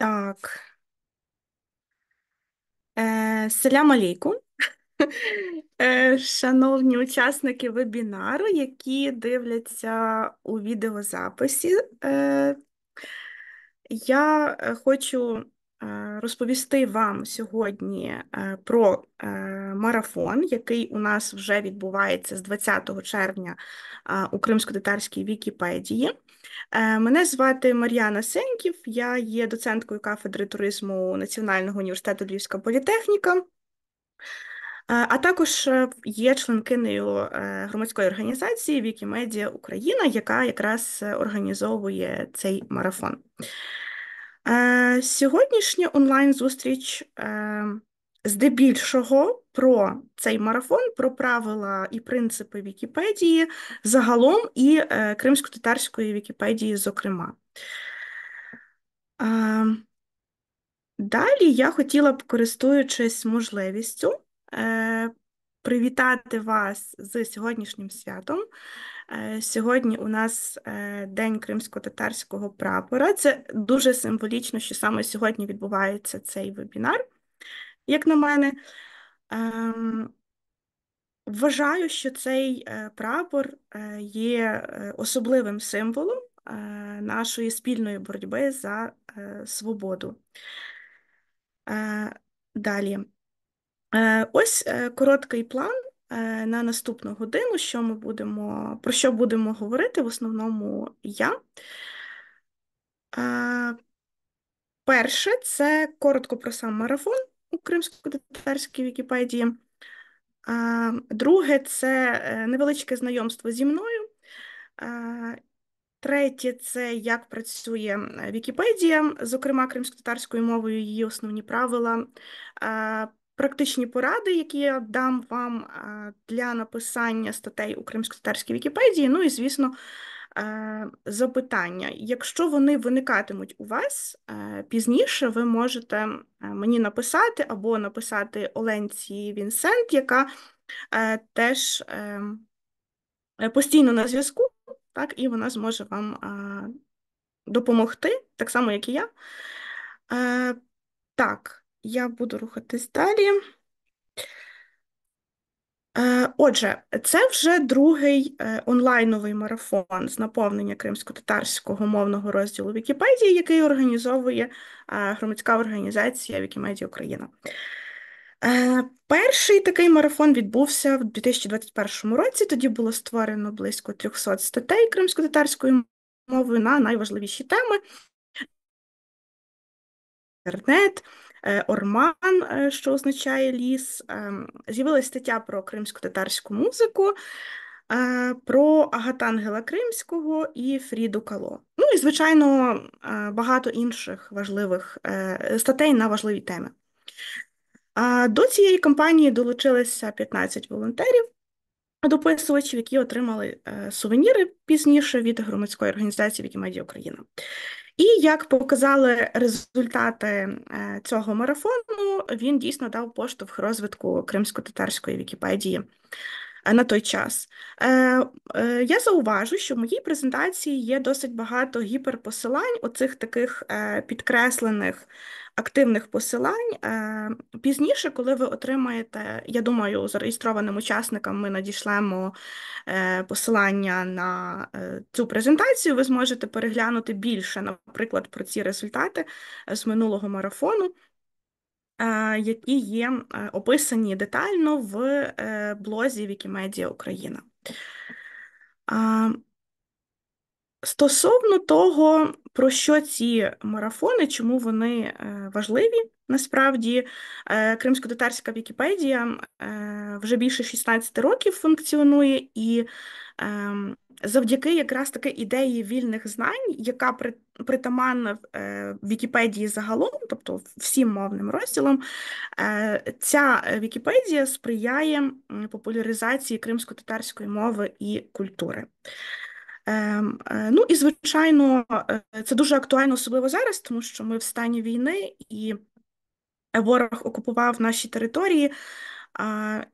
Так. Е, Селям алейкум. Е, Шановні учасники вебінару, які дивляться у відеозаписі, е, я е, хочу Е, розповісти вам сьогодні е, про е, марафон, який у нас вже відбувається з 20 червня у Кримсько-Татарській Вікіпедії. Мене звати Мар'яна Сеньків, я є доценткою кафедри туризму Національного університету Львівська політехніка. А також є членкинею громадської організації Вікімедія Україна, яка якраз організовує цей марафон. Е, Сьогоднішня онлайн-зустріч е, здебільшого про цей марафон, про правила і принципи Вікіпедії загалом і е, кримсько-татарської Вікіпедії, зокрема. Е, Далі я хотіла б, користуючись можливістю, е, привітати вас з сьогоднішнім святом. Е, сьогодні у нас е, День кримсько-татарського прапора. Це дуже символічно, що саме сьогодні відбувається цей вебінар, як на мене. Ем, вважаю, що цей е, прапор є особливим символом нашої спільної боротьби за свободу. Далі. Ось короткий план Е, на наступну годину, що ми будемо, про що будемо говорити в основному я. Е, перше, це коротко про сам марафон у кримсько-татарській Вікіпедії. Е, друге, це невеличке знайомство зі мною. Третє це як працює Вікіпедія, зокрема кримсько-татарською мовою, її основні правила практичні поради, які я дам вам для написання статей у кримсько-татарській Вікіпедії. Ну і, звісно, е, запитання. Якщо вони виникатимуть у вас е, пізніше, ви можете е, мені написати або написати Оленці Вінсент, яка теж постійно на зв'язку, так, і вона зможе вам допомогти, так само, як і я. Так я буду рухатись далі. Е, отже, це вже другий е, онлайновий марафон з наповнення кримсько-татарського мовного розділу Вікіпедії, який організовує е, громадська організація Вікімедія Україна. Перший такий марафон відбувся в 2021 році. Тоді було створено близько 300 статей кримсько-татарської мови на найважливіші теми інтернет, е, Орман, е, що означає ліс. Е, З'явилася стаття про кримсько-татарську музику, про Агатангела Кримського і Фріду Кало. Ну і, звичайно, багато інших важливих статей на важливі теми. До цієї кампанії долучилися 15 волонтерів, дописувачів, які отримали сувеніри пізніше від громадської організації Вікімедія Україна. І як показали результати е, цього марафону, він дійсно дав поштовх розвитку кримсько-татарської Вікіпедії е, на той час. Е, я зауважу, що в моїй презентації є досить багато гіперпосилань, оцих таких підкреслених активних посилань. Е, пізніше, коли ви отримаєте, я думаю, зареєстрованим учасникам ми надішлемо е, посилання на е, цю презентацію, ви зможете переглянути більше, наприклад, про ці результати з минулого марафону. Які є описані детально в блозі Вікімедія Україна. Стосовно того, про що ці марафони, чому вони е, важливі, насправді е, кримсько-татарська Вікіпедія е, вже більше 16 років функціонує, і ем, завдяки якраз таки ідеї вільних знань, яка притаманна Вікіпедії загалом, тобто всім мовним розділом, ця Вікіпедія сприяє популяризації кримсько-татарської мови і культури. Ем, е, ну і звичайно, е, це дуже актуально, особливо зараз, тому що ми в стані війни і ворог окупував наші території,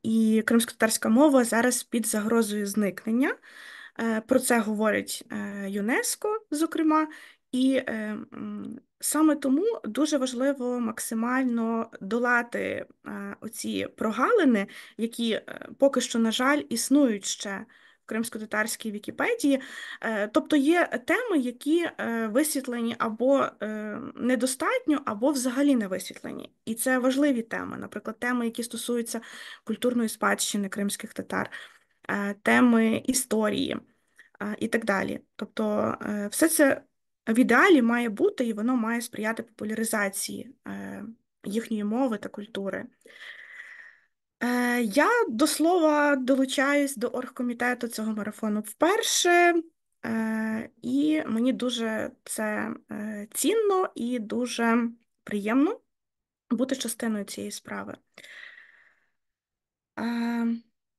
і кримськотарська мова зараз під загрозою зникнення. Е, про це говорить ЮНЕСКо, зокрема, і ем, саме тому дуже важливо максимально долати оці прогалини, які поки що, на жаль, існують ще кримсько-татарській Вікіпедії. Е, тобто є теми, які е, висвітлені або е, недостатньо, або взагалі не висвітлені. І це важливі теми, наприклад, теми, які стосуються культурної спадщини кримських татар, теми історії і так далі. Тобто, все це в ідеалі має бути і воно має сприяти популяризації їхньої мови та культури. Е, я до слова долучаюсь до оргкомітету цього марафону вперше, е, і мені дуже це е, цінно і дуже приємно бути частиною цієї справи.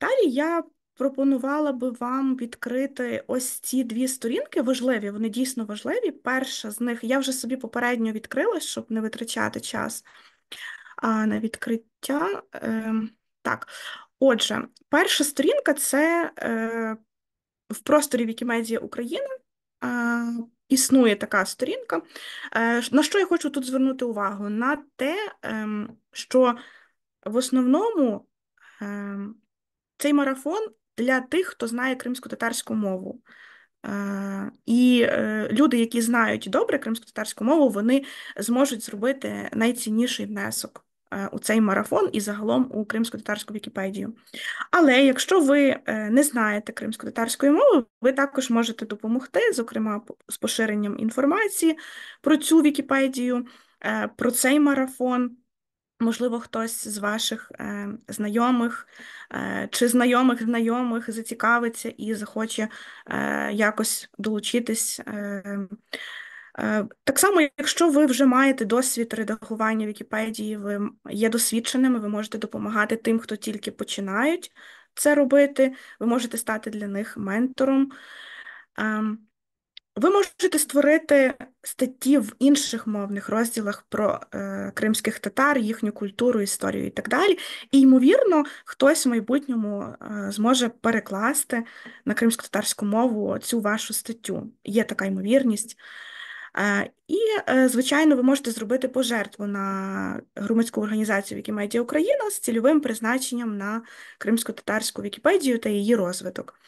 Далі я пропонувала би вам відкрити ось ці дві сторінки важливі, вони дійсно важливі. Перша з них я вже собі попередньо відкрила, щоб не витрачати час а, на відкриття. Ем, так, отже, перша сторінка це е, в просторі Вікімедія України. Існує така сторінка. Е, на що я хочу тут звернути увагу? На те, ем, що в основному ем, цей марафон для тих, хто знає кримсько-татарську мову. Е, і е, люди, які знають добре кримсько-татарську мову, вони зможуть зробити найцінніший внесок Е, у цей марафон і загалом у кримсько-татарську Вікіпедію. Але якщо ви е, не знаєте кримсько-татарської мови, ви також можете допомогти, зокрема з поширенням інформації про цю Вікіпедію, е, про цей марафон. Можливо, хтось з ваших знайомих чи знайомих знайомих зацікавиться і захоче якось долучитись Е, так само, якщо ви вже маєте досвід редагування Вікіпедії, ви є досвідченими, ви можете допомагати тим, хто тільки починають це робити, ви можете стати для них ментором. Ем, ви можете створити статті в інших мовних розділах про е, кримських татар, їхню культуру, історію і так далі. І, ймовірно, хтось в майбутньому е, зможе перекласти на кримсько-татарську мову цю вашу статтю. Є така ймовірність. Е, і, е, звичайно, ви можете зробити пожертву на громадську організацію Вікімедія Україна з цільовим призначенням на кримсько-татарську Вікіпедію та її розвиток.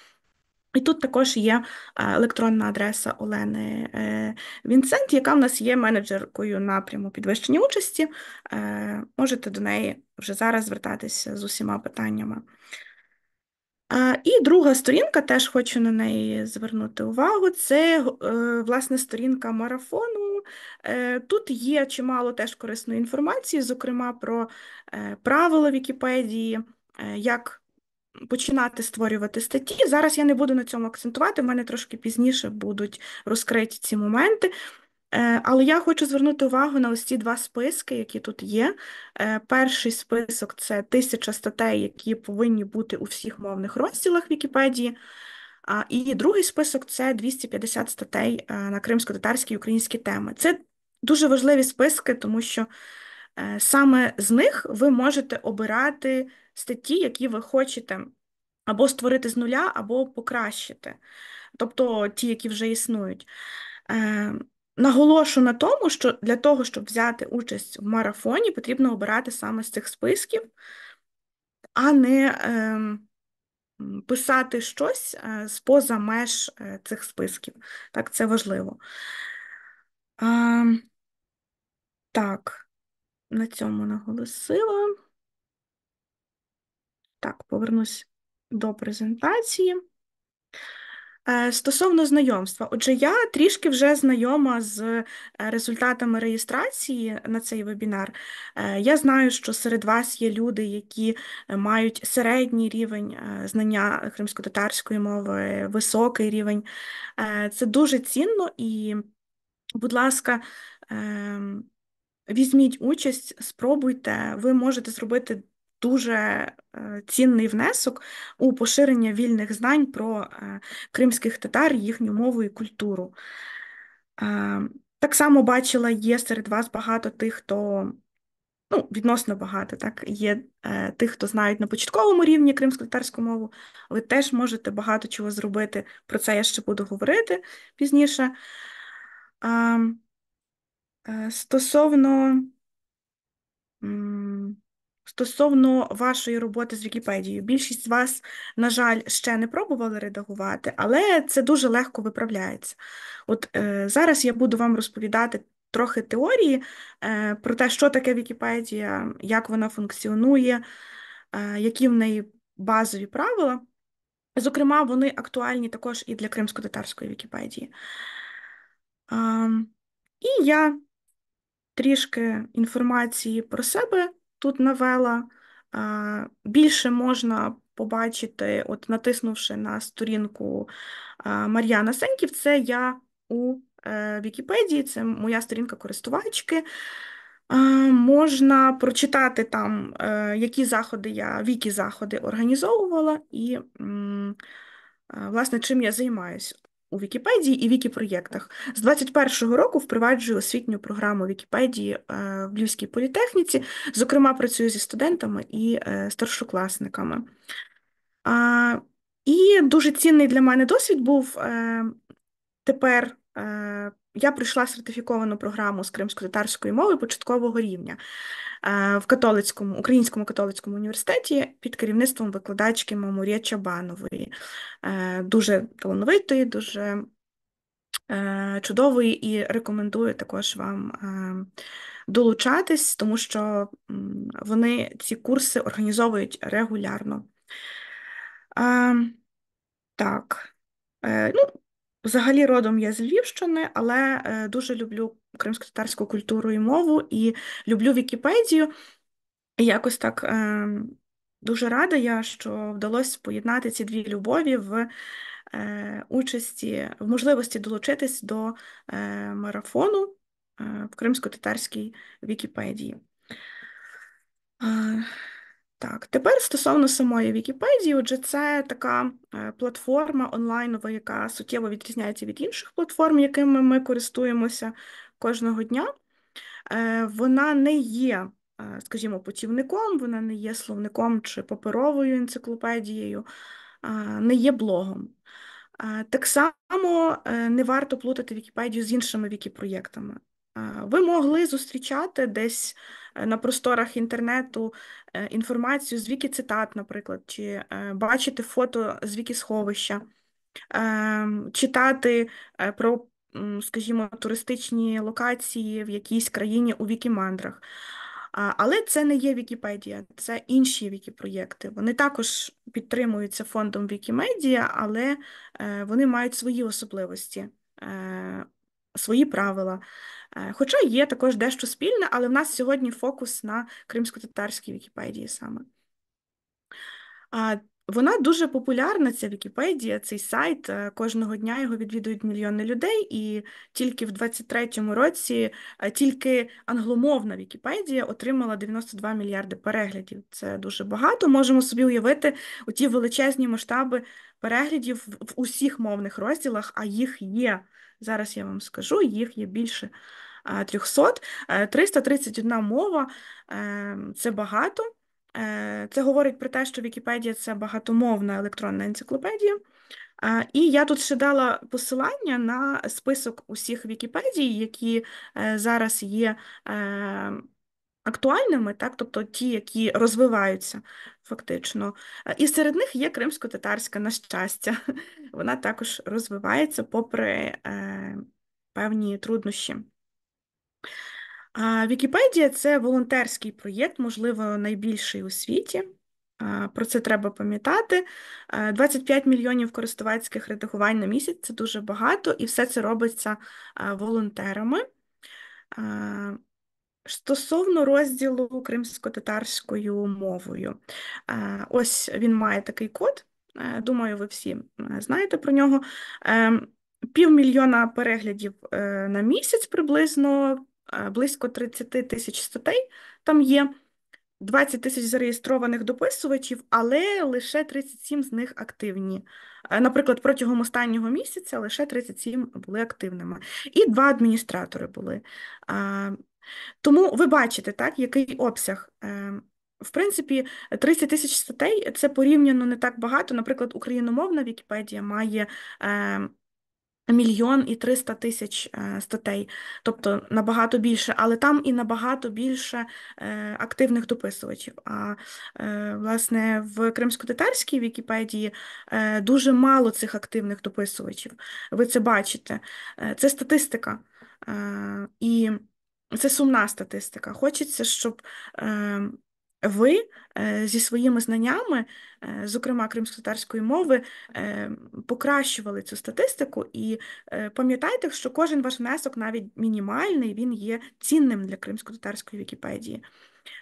І тут також є е, електронна адреса Олени Вінсент, яка в нас є менеджеркою напряму підвищення участі. Можете до неї вже зараз звертатися з усіма питаннями. І друга сторінка, теж хочу на неї звернути увагу. Це е, власне сторінка марафону. Е, тут є чимало теж корисної інформації, зокрема про е, правила Вікіпедії, як починати створювати статті. Зараз я не буду на цьому акцентувати, в мене трошки пізніше будуть розкриті ці моменти. Е, але я хочу звернути увагу на ось ці два списки, які тут є. Е, перший список це тисяча статей, які повинні бути у всіх мовних розділах Вікіпедії. А, І другий список це 250 статей е, на кримсько-татарські і українські теми. Це дуже важливі списки, тому що саме з них ви можете обирати статті, які ви хочете або створити з нуля, або покращити, тобто ті, які вже існують. Наголошу на тому, що для того, щоб взяти участь в марафоні, потрібно обирати саме з цих списків, а не е, писати щось е, з поза меж е, цих списків. Так, це важливо. А, ем, так, на цьому наголосила. Так, повернусь до презентації. Е, стосовно знайомства, отже, я трішки вже знайома з е, результатами реєстрації на цей вебінар. Е, я знаю, що серед вас є люди, які мають середній рівень знання кримсько-татарської мови, високий рівень. Це дуже цінно і, будь ласка, ем, візьміть участь, спробуйте, ви можете зробити дуже е, цінний внесок у поширення вільних знань про е, кримських татар, їхню мову і культуру. Е, так само бачила, є серед вас багато тих, хто ну, відносно багато, так, є тих, хто знають на початковому рівні кримсько-татарську мову, ви теж можете багато чого зробити. Про це я ще буду говорити пізніше. стосовно Стосовно вашої роботи з Вікіпедією, більшість з вас, на жаль, ще не пробували редагувати, але це дуже легко виправляється. От е, зараз я буду вам розповідати трохи теорії е, про те, що таке Вікіпедія, як вона функціонує, е, які в неї базові правила. Зокрема, вони актуальні також і для кримсько-татарської Вікіпедії. Е, і я трішки інформації про себе тут навела. Більше можна побачити, от натиснувши на сторінку Мар'яна Сеньків, це я у е, Вікіпедії, це моя сторінка користувачки. Можна прочитати там, е, які заходи я вікі заходи організовувала, і, власне, чим я займаюся у Вікіпедії і Вікіпроєктах. З 21-го року впроваджую освітню програму Вікіпедії е, в Львівській політехніці. Зокрема, працюю зі студентами і е, старшокласниками. І дуже цінний для мене досвід був е, тепер я пройшла сертифіковану програму з кримсько-татарської мови початкового рівня е, в католицькому українському католицькому університеті під керівництвом викладачки Мамурія Чабанової, е, дуже талановитої, дуже е, чудової, і рекомендую також вам долучатись, тому що вони ці курси організовують регулярно. Ем, так, ну. Взагалі родом я з Львівщини, але е, дуже люблю кримсько-татарську культуру і мову і люблю Вікіпедію. І якось так ем, дуже рада я, що вдалося поєднати ці дві любові в е, участі, в можливості долучитись до е, марафону в кримсько-татарській Вікіпедії. Так, тепер стосовно самої Вікіпедії, отже, це така е, платформа онлайнова, яка суттєво відрізняється від інших платформ, якими ми користуємося кожного дня. Е, вона не є, е, скажімо, путівником, вона не є словником чи паперовою енциклопедією, не є блогом. Так само не варто плутати Вікіпедію з іншими вікіпроєктами. Ви могли зустрічати десь Е, на просторах інтернету е, інформацію з віки цитат, наприклад, чи е, бачити фото з віки сховища, читати про, скажімо, туристичні локації в якійсь країні у Вікімандрах. Але це не є Вікіпедія, це інші Вікіпроєкти. Вони також підтримуються фондом Вікімедія, але вони мають свої особливості свої правила. Е, хоча є також дещо спільне, але в нас сьогодні фокус на кримсько-татарській Вікіпедії саме. Вона дуже популярна, ця Вікіпедія, цей сайт. Е, кожного дня його відвідують мільйони людей, і тільки в 23-му році е, тільки англомовна Вікіпедія отримала 92 мільярди переглядів. Це дуже багато. Можемо собі уявити у ті величезні масштаби переглядів в усіх мовних розділах, а їх є Зараз я вам скажу, їх є більше 300. 331 е, мова ем, це багато. Е, це говорить про те, що Вікіпедія це багатомовна електронна енциклопедія. І я тут ще дала посилання на список усіх Вікіпедій, які е, зараз є ем, актуальними, так, тобто ті, які розвиваються фактично. Е, і серед них є кримсько-татарська, на щастя, вона також розвивається попри е, певні труднощі. Вікіпедія це волонтерський проєкт, можливо, найбільший у світі. Про це треба пам'ятати. 25 е, мільйонів користувацьких редагувань на місяць це дуже багато, і все це робиться волонтерами. Стосовно розділу кримсько-татарською мовою, ось він має такий код. Е, думаю, ви всі знаєте про нього. Е, півмільйона переглядів е, на місяць приблизно, близько 30 тисяч статей там є, 20 тисяч зареєстрованих дописувачів, але лише 37 з них активні. Наприклад, протягом останнього місяця лише 37 були активними. І два адміністратори були. Тому ви бачите, так, який обсяг. Е, в принципі, 30 тисяч статей це порівняно не так багато. Наприклад, україномовна Вікіпедія має е, мільйон і 300 тисяч е, статей, тобто набагато більше, але там і набагато більше активних дописувачів. А власне в кримсько-татарській Вікіпедії дуже мало цих активних дописувачів. Ви це бачите. Це статистика. І це сумна статистика. Хочеться, щоб ем, ви е, зі своїми знаннями, е, зокрема кримськотарської мови, е, покращували цю статистику і пам'ятайте, що кожен ваш внесок, навіть мінімальний, він є цінним для кримськотатарської Вікіпедії.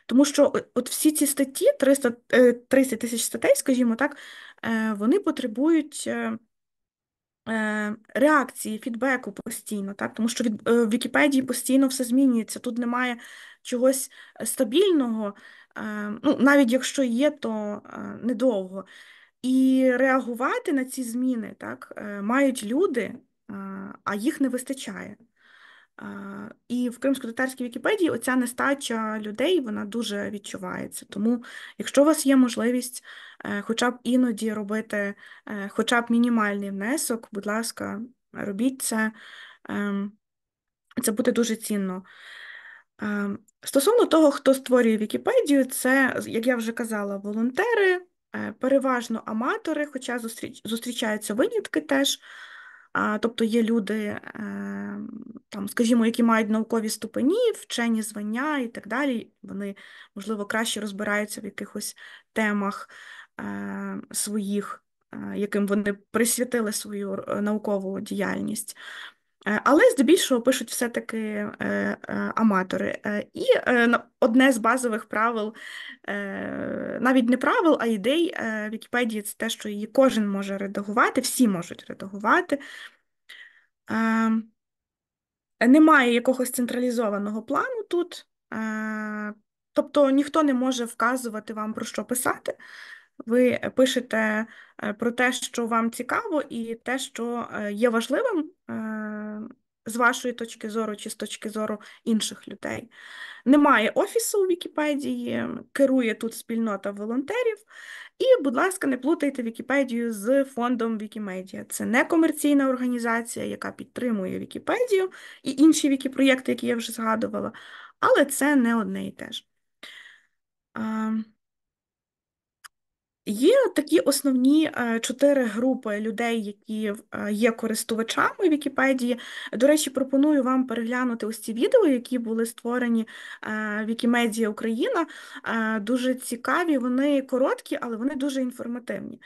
Тому що от всі ці статті, 300 тисяч статей, скажімо так, вони потребують Е, реакції, фідбеку постійно, так? Тому що від е, в Вікіпедії постійно все змінюється. Тут немає чогось е, стабільного, ну навіть якщо є, то недовго. І реагувати на ці зміни так мають люди, а їх не вистачає. І в кримсько-татарській Вікіпедії оця нестача людей вона дуже відчувається. Тому, якщо у вас є можливість е, хоча б іноді робити е, хоча б мінімальний внесок, будь ласка, робіть це, ем, це буде дуже цінно. Ем, стосовно того, хто створює Вікіпедію, це, як я вже казала, волонтери, е, переважно аматори, хоча зустріч... зустрічаються винятки теж. Тобто є люди, е, там, скажімо, які мають наукові ступені, вчені звання і так далі. Вони, можливо, краще розбираються в якихось темах е, своїх, е, яким вони присвятили свою наукову діяльність. Е, але здебільшого пишуть все-таки е, е, аматори. І одне з базових правил, навіть не правил, а ідей Вікіпедії це те, що її кожен може редагувати, всі можуть редагувати. Ем, немає якогось централізованого плану тут, тобто ніхто не може вказувати вам, про що писати ви пишете е, про те, що вам цікаво, і те, що е, є важливим е, з вашої точки зору чи з точки зору інших людей. Немає офісу у Вікіпедії, керує тут спільнота волонтерів. І, будь ласка, не плутайте Вікіпедію з фондом Вікімедія. Це не комерційна організація, яка підтримує Вікіпедію і інші Вікіпроєкти, які я вже згадувала, але це не одне і те ж. Ем, Є такі основні е, чотири групи людей, які е, є користувачами Вікіпедії. До речі, пропоную вам переглянути ось ці відео, які були створені е, Вікімедія Україна. Дуже цікаві, вони короткі, але вони дуже інформативні.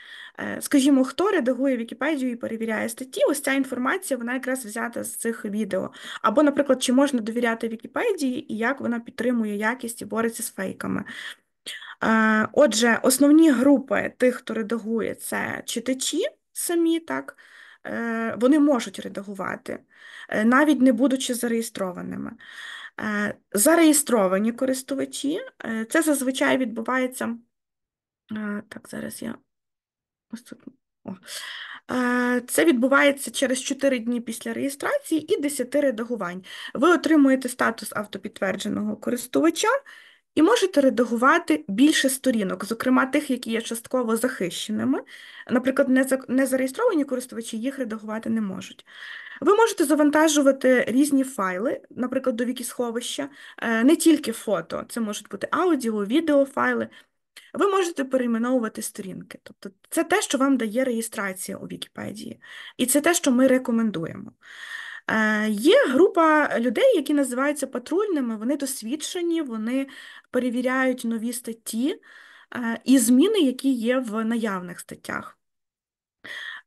Скажімо, хто редагує Вікіпедію і перевіряє статті, ось ця інформація вона якраз взята з цих відео. Або, наприклад, чи можна довіряти Вікіпедії і як вона підтримує якість і бореться з фейками. Отже, основні групи тих, хто редагує, це читачі самі, так, е, вони можуть редагувати, е, навіть не будучи зареєстрованими. Е, зареєстровані користувачі, це зазвичай відбувається. Так, зараз я ось тут. О. Це відбувається через 4 дні після реєстрації і 10 редагувань. Ви отримуєте статус автопідтвердженого користувача і можете редагувати більше сторінок, зокрема тих, які є частково захищеними. Наприклад, не незареєстровані користувачі їх редагувати не можуть. Ви можете завантажувати різні файли, наприклад, до вікісховища, е, не тільки фото, це можуть бути аудіо, відеофайли. Ви можете перейменовувати сторінки. Тобто, це те, що вам дає реєстрація у Вікіпедії, і це те, що ми рекомендуємо. Е, є група людей, які називаються патрульними, вони досвідчені, вони перевіряють нові статті е, і зміни, які є в наявних статтях.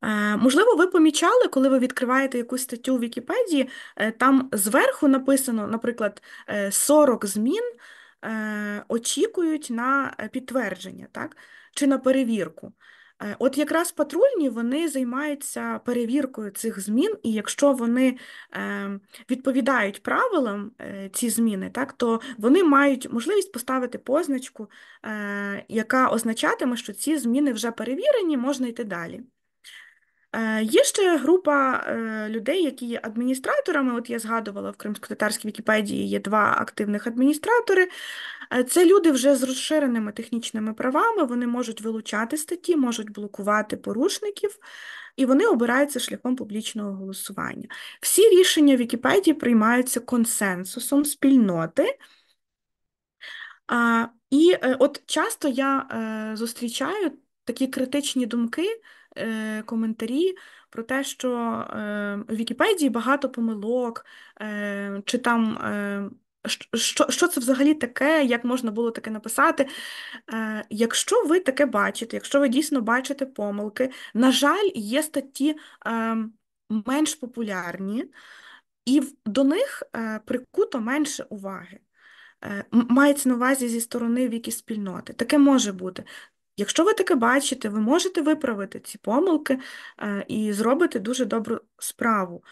Е, можливо, ви помічали, коли ви відкриваєте якусь статтю в Вікіпедії, там зверху написано, наприклад, 40 змін очікують на підтвердження так? чи на перевірку. Е, от якраз патрульні вони займаються перевіркою цих змін, і якщо вони е, відповідають правилам е, ці зміни, так то вони мають можливість поставити позначку, яка означатиме, що ці зміни вже перевірені, можна йти далі. Е, є ще група е, людей, які є адміністраторами. От я згадувала в кримсько Вікіпедії є два активних адміністратори. Е, це люди вже з розширеними технічними правами, вони можуть вилучати статті, можуть блокувати порушників, і вони обираються шляхом публічного голосування. Всі рішення Вікіпедії приймаються консенсусом спільноти. І от часто я зустрічаю такі критичні думки е, коментарі про те, що е, в Вікіпедії багато помилок, е, чи там е, що, що це взагалі таке, як можна було таке написати. Е, Якщо ви таке бачите, якщо ви дійсно бачите помилки, на жаль, є статті е, менш популярні, і до них е, прикуто менше уваги. Е, мається на увазі зі сторони вікіспільноти. Таке може бути. Якщо ви таке бачите, ви можете виправити ці помилки е, і зробити дуже добру справу.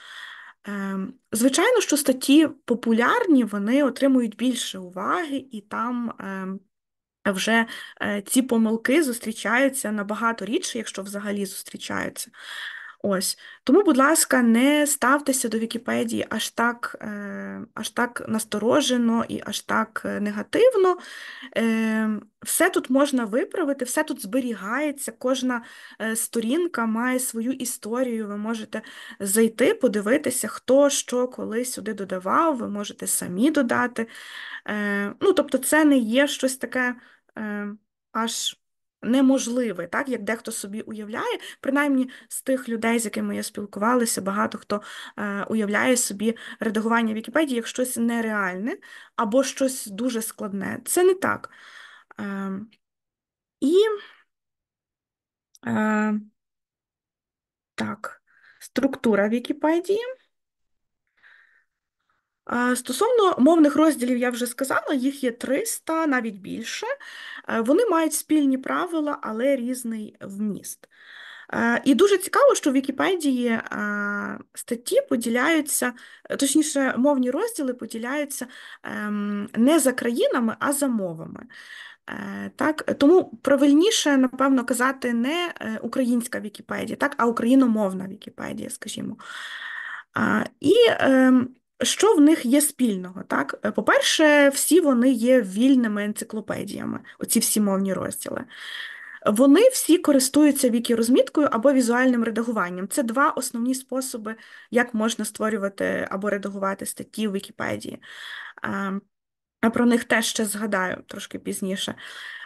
Ем, звичайно, що статті популярні, вони отримують більше уваги, і там ем, вже е, ці помилки зустрічаються набагато рідше, якщо взагалі зустрічаються. Ось. Тому, будь ласка, не ставтеся до Вікіпедії аж так, е, аж так насторожено і аж так е, негативно. Е, Все тут можна виправити, все тут зберігається, кожна е, сторінка має свою історію. Ви можете зайти, подивитися, хто що коли сюди додавав, ви можете самі додати. Е, Ну, Тобто, це не є щось таке е, аж. Неможливе, так як дехто собі уявляє, принаймні з тих людей, з якими я спілкувалася, багато хто е, уявляє собі редагування Вікіпедії як щось нереальне або щось дуже складне. Це не так. Е, І е, так, структура Вікіпедії. Е, стосовно мовних розділів, я вже сказала, їх є 300, навіть більше. Е, вони мають спільні правила, але різний вміст. Е, і дуже цікаво, що в Вікіпедії статті поділяються, точніше, мовні розділи поділяються ем, не за країнами, а за мовами. Так, Тому правильніше, напевно, казати не українська Вікіпедія, так, а україномовна Вікіпедія, скажімо. І ем, що в них є спільного? Так, е, по-перше, всі вони є вільними енциклопедіями, оці всі мовні розділи. Вони всі користуються вікі-розміткою або візуальним редагуванням. Це два основні способи, як можна створювати або редагувати статті в Вікіпедії. Ем, про них теж ще згадаю трошки пізніше.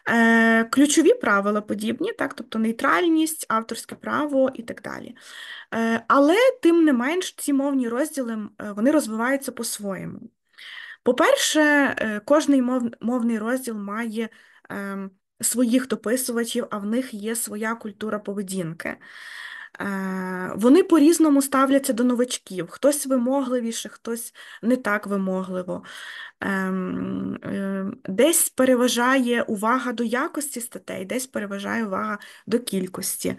Е, Ключові правила подібні, так, тобто нейтральність, авторське право і так далі. Е, Але, тим не менш, ці мовні розділи е, вони розвиваються по-своєму. По-перше, е, кожний мов, мовний розділ має е, своїх дописувачів, а в них є своя культура поведінки. Е, вони по-різному ставляться до новачків. Хтось вимогливіше, хтось не так вимогливо. Ем, е, десь переважає увага до якості статей, десь переважає увага до кількості.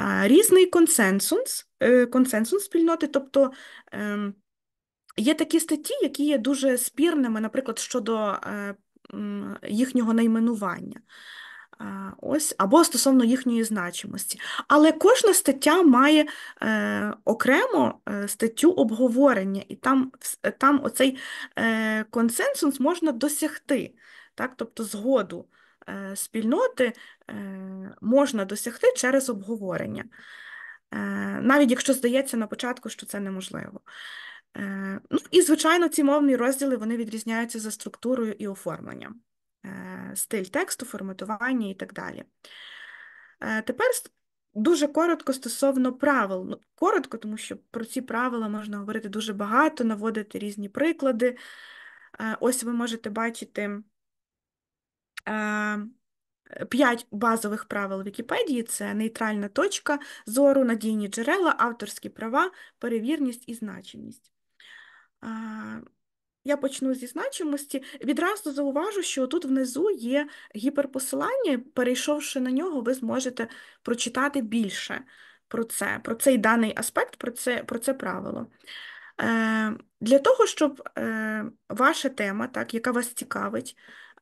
Е, різний консенсус консенсус спільноти, тобто ем, є такі статті, які є дуже спірними, наприклад, щодо їхнього найменування. Ось, або стосовно їхньої значимості. Але кожна стаття має е, окремо е, статтю обговорення, і там е, там оцей е, консенсус можна досягти, Так? тобто згоду е, спільноти е, можна досягти через обговорення, Е, навіть якщо здається на початку, що це неможливо. Е, Ну І, звичайно, ці мовні розділи вони відрізняються за структурою і оформленням. Е, стиль тексту, форматування і так далі. Е, тепер дуже коротко стосовно правил. Ну, коротко, тому що про ці правила можна говорити дуже багато, наводити різні приклади. Е, ось ви можете бачити. П'ять базових правил Вікіпедії це нейтральна точка зору, надійні джерела, авторські права, перевірність і значеність. Я почну зі значимості. Відразу зауважу, що тут внизу є гіперпосилання. Перейшовши на нього, ви зможете прочитати більше про це, про цей даний аспект, про це про це правило. Е, Для того, щоб е, ваша тема, так, яка вас цікавить,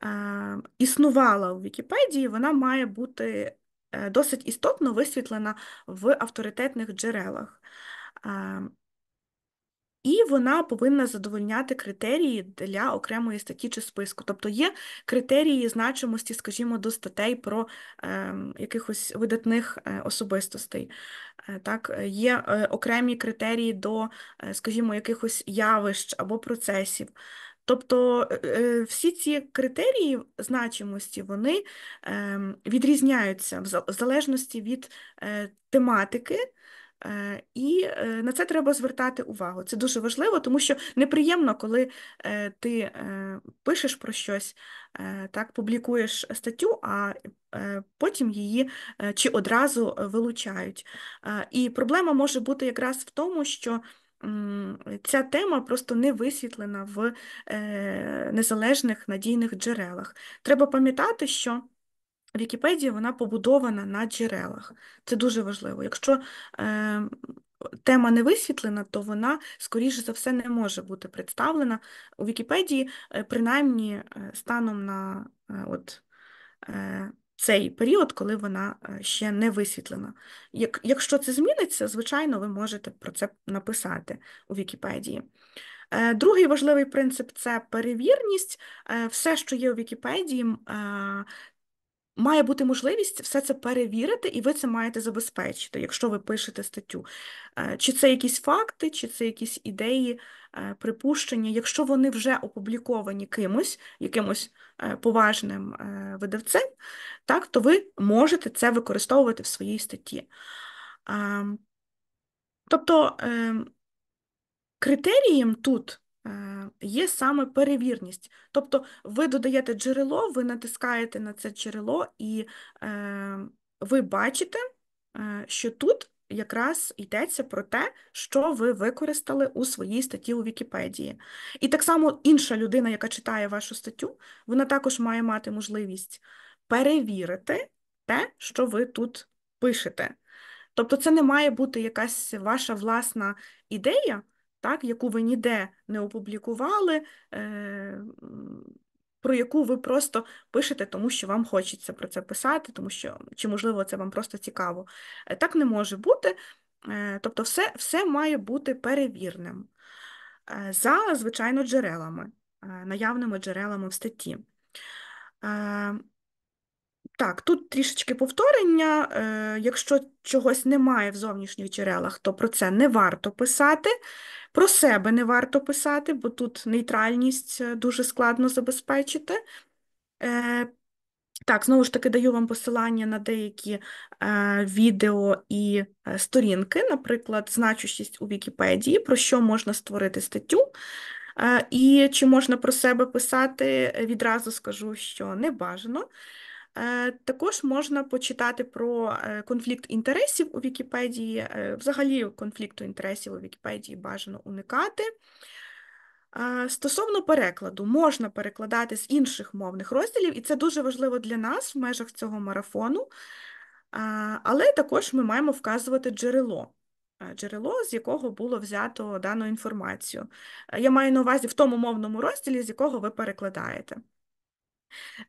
е, існувала у Вікіпедії, вона має бути е, досить істотно висвітлена в авторитетних джерелах. Е, і вона повинна задовольняти критерії для окремої статті чи списку. Тобто є критерії значимості, скажімо, до статей про е, якихось видатних е, особистостей. Е, так, Є е, окремі критерії до, скажімо, якихось явищ або процесів. Тобто всі ці критерії значимості вони ем, відрізняються в залежності від тематики. Е, і е, на це треба звертати увагу. Це дуже важливо, тому що неприємно, коли е, ти пишеш про щось, так, публікуєш статтю, а потім її чи одразу вилучають. І проблема може бути якраз в тому, що Ця тема просто не висвітлена в незалежних надійних джерелах. Треба пам'ятати, що Вікіпедія вона побудована на джерелах. Це дуже важливо. Якщо е, тема не висвітлена, то вона, скоріше за все, не може бути представлена у Вікіпедії, е, принаймні е, станом на е, от, е, цей період, коли вона ще не висвітлена. Як, Якщо це зміниться, звичайно, ви можете про це написати у Вікіпедії. Другий важливий принцип це перевірність. Все, що є у Вікіпедії, Має бути можливість все це перевірити, і ви це маєте забезпечити, якщо ви пишете статтю. Е, чи це якісь факти, чи це якісь ідеї, е, припущення, якщо вони вже опубліковані кимось, якимось е, поважним видавцем, так, то ви можете це використовувати в своїй статті. Ем, тобто ем, критерієм тут Е, є саме перевірність. Тобто ви додаєте джерело, ви натискаєте на це джерело, і е, ви бачите, е, що тут якраз йдеться про те, що ви використали у своїй статті у Вікіпедії. І так само інша людина, яка читає вашу статтю, вона також має мати можливість перевірити те, що ви тут пишете. Тобто, це не має бути якась ваша власна ідея так, яку ви ніде не опублікували, е, про яку ви просто пишете, тому що вам хочеться про це писати, тому що, чи, можливо, це вам просто цікаво. Е, так не може бути. Е, тобто, все, все має бути перевірним за, звичайно, джерелами, наявними джерелами в статті. Так, тут трішечки повторення. Е, Якщо чогось немає в зовнішніх джерелах, то про це не варто писати. Про себе не варто писати, бо тут нейтральність е, дуже складно забезпечити. Е, Так, знову ж таки, даю вам посилання на деякі е, відео і е, сторінки, наприклад, значущість у Вікіпедії, про що можна створити статтю. Е, і чи можна про себе писати, відразу скажу, що не бажано. Е, також можна почитати про е, конфлікт інтересів у Вікіпедії. Е, взагалі, конфлікту інтересів у Вікіпедії бажано уникати. Стосовно перекладу, можна перекладати з інших мовних розділів, і це дуже важливо для нас в межах цього марафону, але також ми маємо вказувати джерело. Джерело, з якого було взято дану інформацію. Я маю на увазі в тому мовному розділі, з якого ви перекладаєте.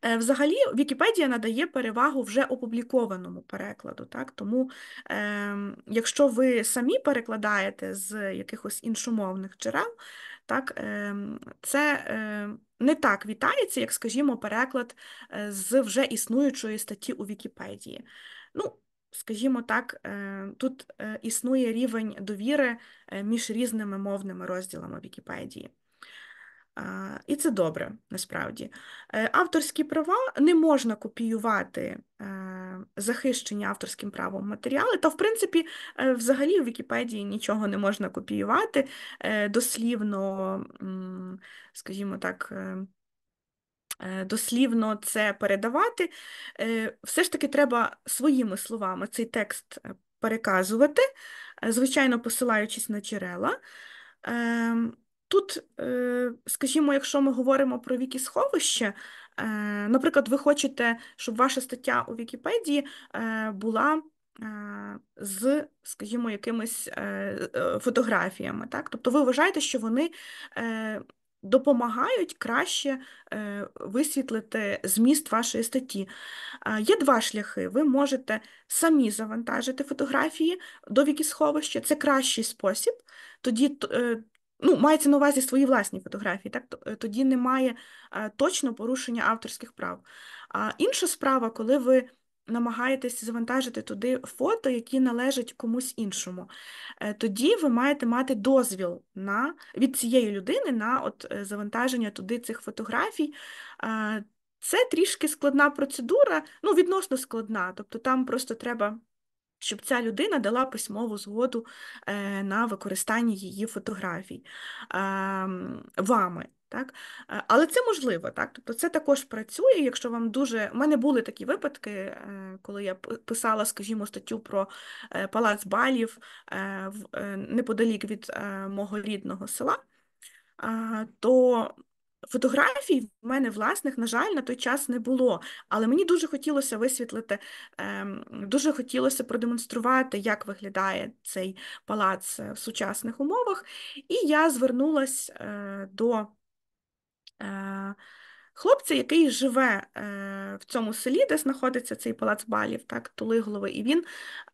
Е, взагалі, Вікіпедія надає перевагу вже опублікованому перекладу. Так? Тому, е, якщо ви самі перекладаєте з якихось іншомовних джерел, так, е, це е, не так вітається, як, скажімо, переклад е, з вже існуючої статті у Вікіпедії. Ну, Скажімо так, е, тут існує рівень довіри між різними мовними розділами Вікіпедії. І це добре насправді. Е, авторські права не можна копіювати е, захищені авторським правом матеріали, та, в принципі, е, взагалі в Вікіпедії нічого не можна копіювати дослівно, скажімо так, дослівно це передавати. Все ж таки треба своїми словами цей текст переказувати, звичайно, посилаючись на джерела. Ем, Тут, е, скажімо, якщо ми говоримо про вікісховище, е, наприклад, ви хочете, щоб ваша стаття у Вікіпедії е, була з, скажімо, якимись фотографіями, так? Тобто ви вважаєте, що вони допомагають краще висвітлити зміст вашої статті. Є два шляхи. Ви можете самі завантажити фотографії до вікісховища, це кращий спосіб. Тоді ну, мається на увазі свої власні фотографії, так е, тоді немає е, точно порушення авторських прав. А інша справа, коли ви намагаєтесь завантажити туди фото, які належать комусь іншому, е, тоді ви маєте мати дозвіл на, від цієї людини на от завантаження туди цих фотографій. Це трішки складна процедура, ну, відносно складна, тобто там просто треба щоб ця людина дала письмову згоду е, на використання її фотографій ем, вами. Так? Е, але це можливо, так? Тобто це також працює, якщо вам дуже. У мене були такі випадки, е, коли я писала, скажімо, статтю про палац балів неподалік від мого рідного села, то Фотографій в мене власних, на жаль, на той час не було. Але мені дуже хотілося висвітлити, ем, дуже хотілося продемонструвати, як виглядає цей палац е, в сучасних умовах. І я звернулася е, до е, хлопця, який живе в цьому селі, де знаходиться цей палац балів, так, Тулиголови, і він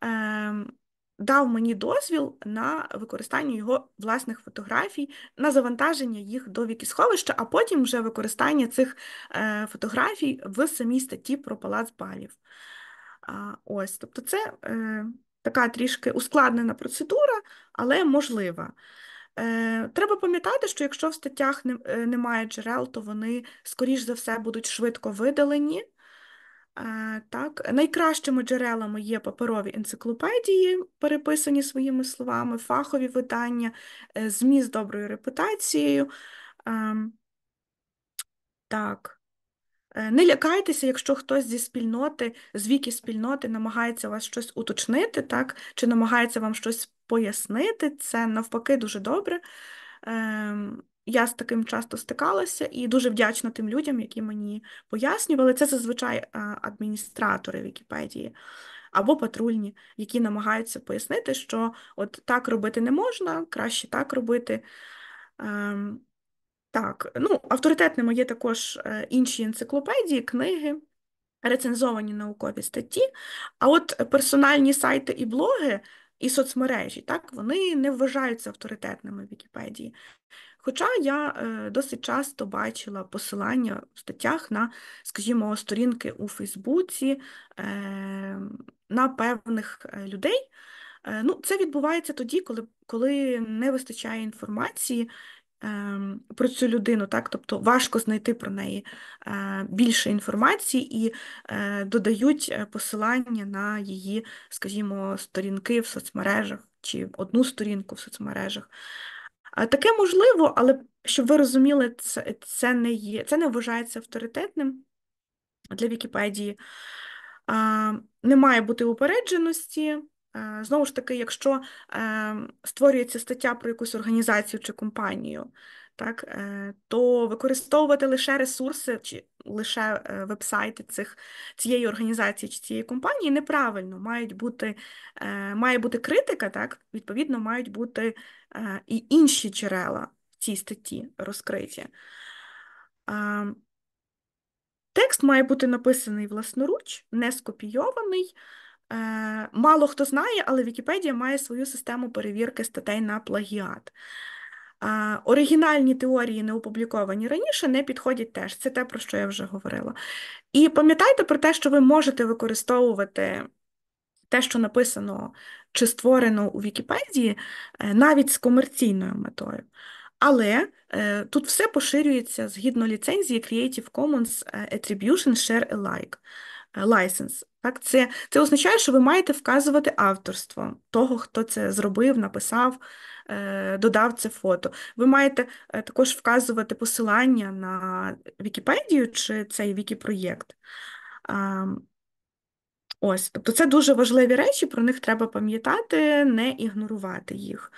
ем, дав мені дозвіл на використання його власних фотографій, на завантаження їх до вікісховища, а потім вже використання цих е, фотографій в самій статті про палац балів. Ось, тобто, це е, така трішки ускладнена процедура, але можлива. Е, треба пам'ятати, що якщо в статтях немає джерел, то вони, скоріш за все, будуть швидко видалені. Так, найкращими джерелами є паперові енциклопедії, переписані своїми словами, фахові видання, е, ЗМІ з доброю репутацією. Ем, так. Е, не лякайтеся, якщо хтось зі спільноти, з віки спільноти намагається вас щось уточнити, так, чи намагається вам щось пояснити, це навпаки дуже добре. Ем, я з таким часто стикалася і дуже вдячна тим людям, які мені пояснювали. Це зазвичай е, адміністратори Вікіпедії або патрульні, які намагаються пояснити, що от так робити не можна, краще так робити. Ем, так, ну, авторитетними є також е, інші енциклопедії, книги, рецензовані наукові статті. А от персональні сайти і блоги і соцмережі, так, вони не вважаються авторитетними в Вікіпедії. Хоча я е, досить часто бачила посилання в статтях на, скажімо, сторінки у Фейсбуці е, на певних е, людей. Ну, Це відбувається тоді, коли, коли не вистачає інформації. Ем, про цю людину, так, тобто важко знайти про неї більше інформації і додають посилання на її, скажімо, сторінки в соцмережах чи одну сторінку в соцмережах. Таке можливо, але щоб ви розуміли, це це не є, це не вважається авторитетним для Вікіпедії. А, Не має бути упередженості. Знову ж таки, якщо е, створюється стаття про якусь організацію чи компанію, так, е, то використовувати лише ресурси чи лише е, вебсайти цих, цієї організації чи цієї компанії неправильно, мають бути, має бути критика, так, відповідно, мають бути і інші джерела в цій статті розкриті. Текст має бути написаний власноруч, не скопійований. Е, мало хто знає, але Вікіпедія має свою систему перевірки статей на плагіат. Оригінальні теорії, не опубліковані раніше, не підходять теж. Це те, про що я вже говорила. І пам'ятайте про те, що ви можете використовувати те, що написано чи створено у Вікіпедії, е, навіть з комерційною метою. Але е, тут все поширюється згідно ліцензії Creative Commons е, Attribution Share Alike е, License. Так, Це це означає, що ви маєте вказувати авторство того, хто це зробив, написав, е, додав це фото. Ви маєте також вказувати посилання на Вікіпедію чи цей Вікіпроєкт. Ось, тобто це дуже важливі речі, про них треба пам'ятати, не ігнорувати їх.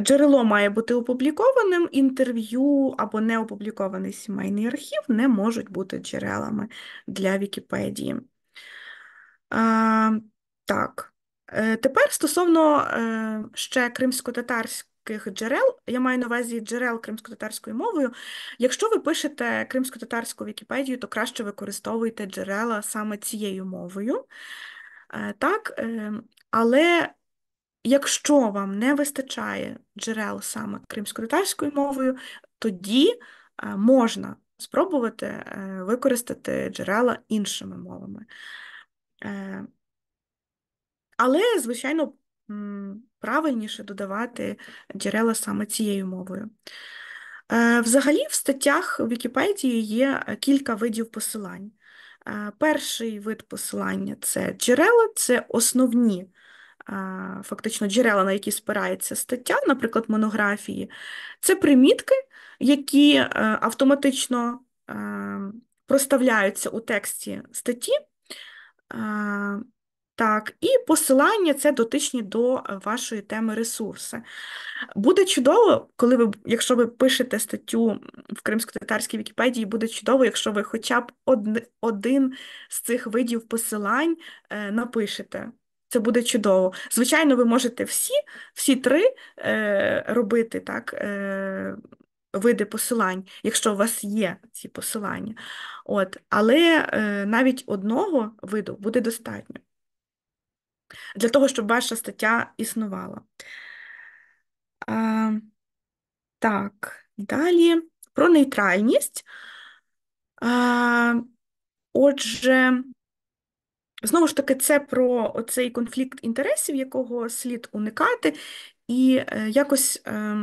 Джерело має бути опублікованим, інтерв'ю або неопублікований сімейний архів не можуть бути джерелами для Вікіпедії. Так, е, тепер стосовно е, ще кримсько-татарського джерел, я маю на увазі джерел кримськотатарською мовою. Якщо ви пишете кримськотатарську Вікіпедію, то краще використовуйте джерела саме цією мовою. Е, так, ем, але якщо вам не вистачає джерел саме кримськотатарською мовою, тоді е, можна спробувати е, використати джерела іншими мовами. Але, звичайно, правильніше додавати джерела саме цією мовою. Е, взагалі, в статтях Вікіпедії є е, кілька видів посилань. Е, перший вид посилання це джерела, це основні фактично джерела, на які спирається стаття, наприклад, монографії. Це примітки, які автоматично ем, проставляються у тексті статті. Так, і посилання це дотичні до е, вашої теми ресурси. Буде чудово, коли ви, якщо ви пишете статтю в кримсько-татарській Вікіпедії, буде чудово, якщо ви хоча б один з цих видів посилань е, напишете. Це буде чудово. Звичайно, ви можете всі всі три е, робити так, е, види посилань, якщо у вас є ці посилання. От, Але е, навіть одного виду буде достатньо для того, щоб ваша стаття існувала. А, Так, далі про нейтральність. А, Отже, знову ж таки, це про цей конфлікт інтересів, якого слід уникати, і е, якось е,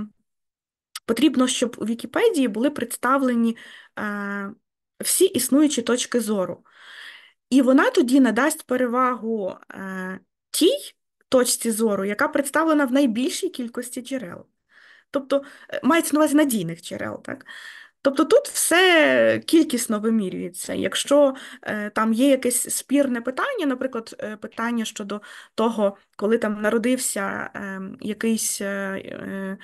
потрібно, щоб у Вікіпедії були представлені е, всі існуючі точки зору. І вона тоді надасть перевагу тій точці зору, яка представлена в найбільшій кількості джерел. Тобто е, мається на увазі надійних джерел, так? Тобто тут все кількісно вимірюється. Якщо е, там є якесь спірне питання, наприклад, е, питання щодо того, коли там народився ем, е, якийсь е,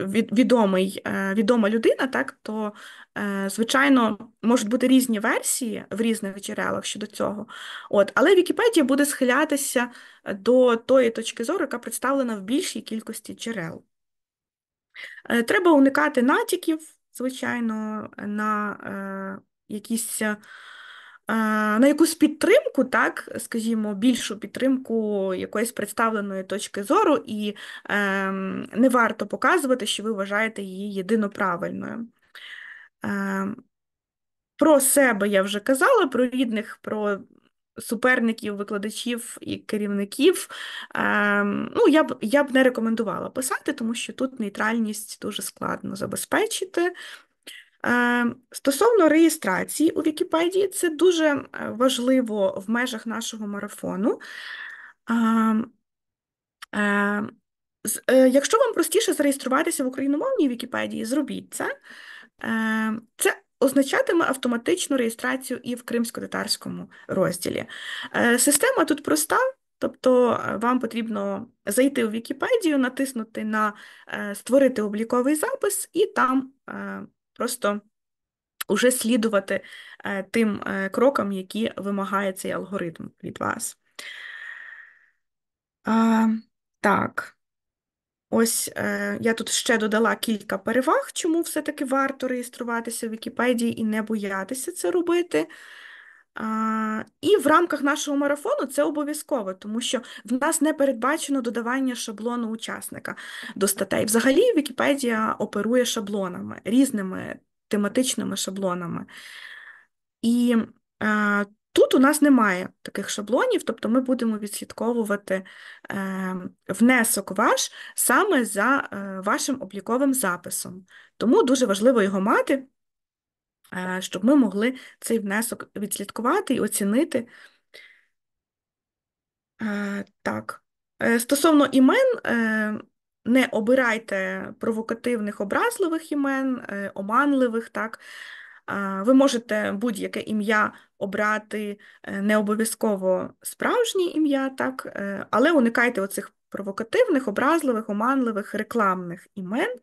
від, відомий, е, відома людина, так то, е, звичайно, можуть бути різні версії в різних джерелах щодо цього. От, Але Вікіпедія буде схилятися до тої точки зору, яка представлена в більшій кількості джерел. Треба уникати натяків звичайно, на е, якісь. Е, на якусь підтримку, так, скажімо, більшу підтримку якоїсь представленої точки зору, і е, не варто показувати, що ви вважаєте її єдино правильною. Е, Про себе я вже казала, про рідних, про суперників, викладачів і керівників. Ем, ну, я б я б не рекомендувала писати, тому що тут нейтральність дуже складно забезпечити. Ем, стосовно реєстрації у Вікіпедії, це дуже е, важливо в межах нашого марафону. Ем, е, якщо вам простіше зареєструватися в україномовній Вікіпедії, зробіть це. Це означатиме автоматичну реєстрацію і в кримсько-татарському розділі. Е, система тут проста. Тобто е, вам потрібно зайти у Вікіпедію, натиснути на е, створити обліковий запис і там просто уже слідувати тим крокам, які вимагає цей алгоритм від вас. Так. Ось е, я тут ще додала кілька переваг, чому все-таки варто реєструватися в Вікіпедії і не боятися це робити. І в рамках нашого марафону це обов'язково, тому що в нас не передбачено додавання шаблону учасника до статей. Взагалі, Вікіпедія оперує шаблонами, різними тематичними шаблонами. І е, Тут у нас немає таких шаблонів, тобто ми будемо відслідковувати е, внесок ваш саме за е, вашим обліковим записом. Тому дуже важливо його мати, е, щоб ми могли цей внесок відслідкувати і оцінити. Так, стосовно імен, не обирайте провокативних образливих імен, оманливих, так. Ви можете будь-яке ім'я обрати е, не обов'язково справжнє ім'я, так, е, але уникайте оцих провокативних, образливих, оманливих, рекламних імен.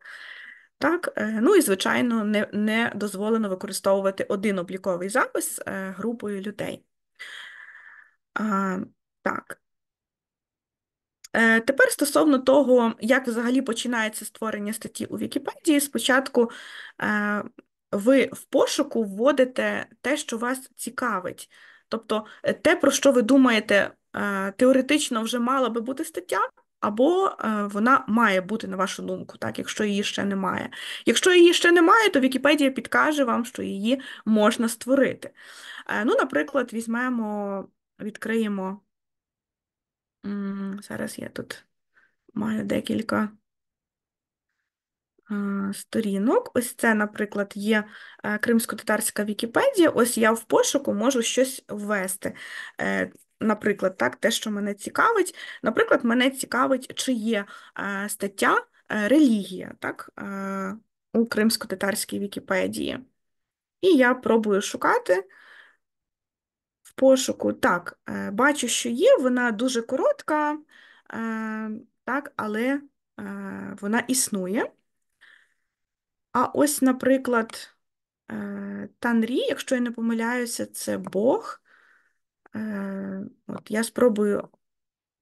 Так, е, ну і, звичайно, не не дозволено використовувати один обліковий запис групою людей. Так. Тепер стосовно того, як взагалі починається створення статті у Вікіпедії, спочатку ви в пошуку вводите те, що вас цікавить. Тобто е, те, про що ви думаєте, е, теоретично вже мала би бути стаття, або е, вона має бути на вашу думку, так, якщо її ще немає. Якщо її ще немає, то Вікіпедія підкаже вам, що її можна створити. Ну, наприклад, візьмемо, відкриємо. Зараз я тут маю декілька сторінок. Ось це, наприклад, є е, кримсько-татарська Вікіпедія. Ось я в пошуку можу щось ввести. Е, наприклад, так, те, що мене цікавить. Наприклад, мене цікавить, чи є е, стаття релігія так, у кримсько-татарській Вікіпедії. І я пробую шукати. В пошуку, так, бачу, що є, вона дуже коротка, так, але вона існує. А ось, наприклад, Танрі, е, якщо я не помиляюся, це Бог. Е, от Я спробую.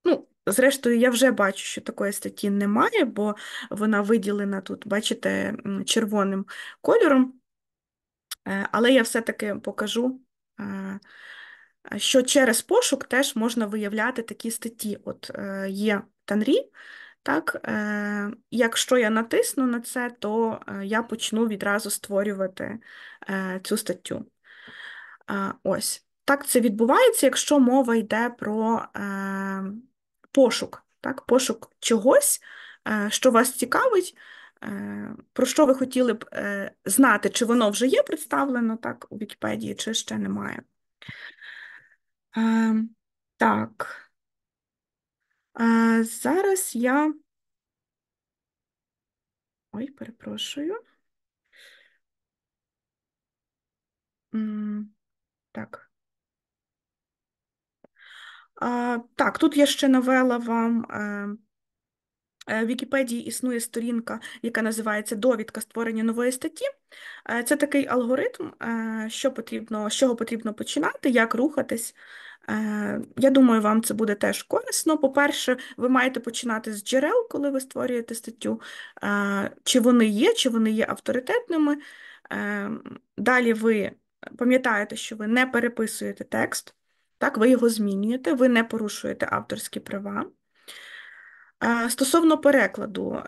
Ну, Зрештою, я вже бачу, що такої статті немає, бо вона виділена тут, бачите, червоним кольором. Е, але я все-таки покажу, що через пошук теж можна виявляти такі статті. От є Танрі, так, е, Якщо я натисну на це, то е, я почну відразу створювати е, цю статтю. Е, ось. Так це відбувається, якщо мова йде про е, пошук, так, пошук чогось, е, що вас цікавить, е, про що ви хотіли б е, знати, чи воно вже є представлено так, у Вікіпедії, чи ще немає. Е, так. Зараз я. Ой, перепрошую. Так. А, Так, тут я ще навела вам. Ем, е, в Вікіпедії існує сторінка, яка називається Довідка створення нової статті. Е, це такий алгоритм, е, що потрібно, з чого потрібно починати, як рухатись Е, я думаю, вам це буде теж корисно. По-перше, ви маєте починати з джерел, коли ви створюєте статтю, е, чи вони є, чи вони є авторитетними. Е, далі ви пам'ятаєте, що ви не переписуєте текст, так, ви його змінюєте, ви не порушуєте авторські права. Стосовно перекладу,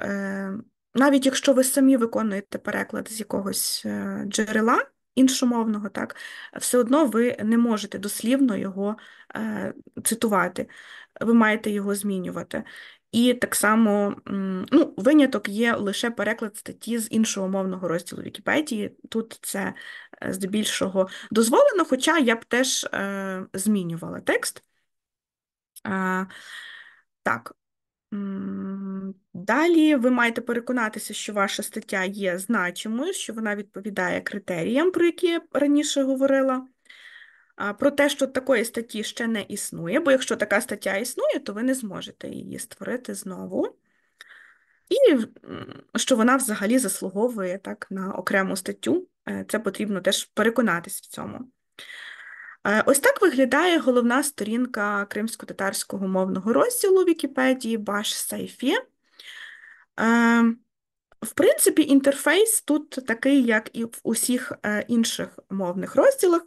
навіть якщо ви самі виконуєте переклад з якогось джерела, іншомовного, так, все одно ви не можете дослівно його е, цитувати, ви маєте його змінювати. І так само ну, виняток є лише переклад статті з іншого мовного розділу Вікіпедії. Тут це е, здебільшого дозволено, хоча я б теж е, змінювала текст. Е, так, Далі ви маєте переконатися, що ваша стаття є значимою, що вона відповідає критеріям, про які я раніше говорила. Про те, що такої статті ще не існує, бо якщо така стаття існує, то ви не зможете її створити знову. І що вона взагалі заслуговує так на окрему статтю. Е, це потрібно теж переконатись в цьому. Ось так виглядає головна сторінка кримсько-татарського мовного розділу Вікіпедії Баш Сайфі. Е, в принципі, інтерфейс тут такий, як і в усіх е, інших мовних розділах,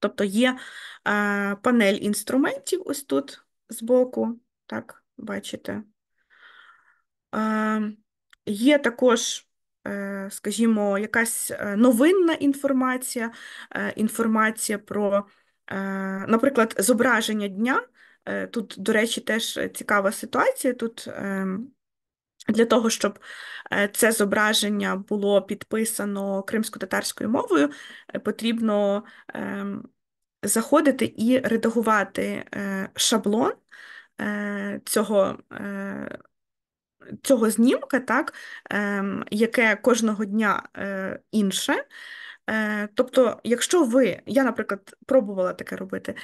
тобто є е, панель інструментів ось тут збоку, так, бачите. Є також Е, скажімо, якась е, новинна інформація, е, інформація про, наприклад, зображення дня. Тут, до речі, теж цікава ситуація. Тут ем, для того, щоб це зображення було підписано кримсько-татарською мовою, потрібно ем, заходити і редагувати шаблон цього цього знімка, так, ем, яке кожного дня е, інше. Е, тобто, якщо ви, я, наприклад, пробувала таке робити,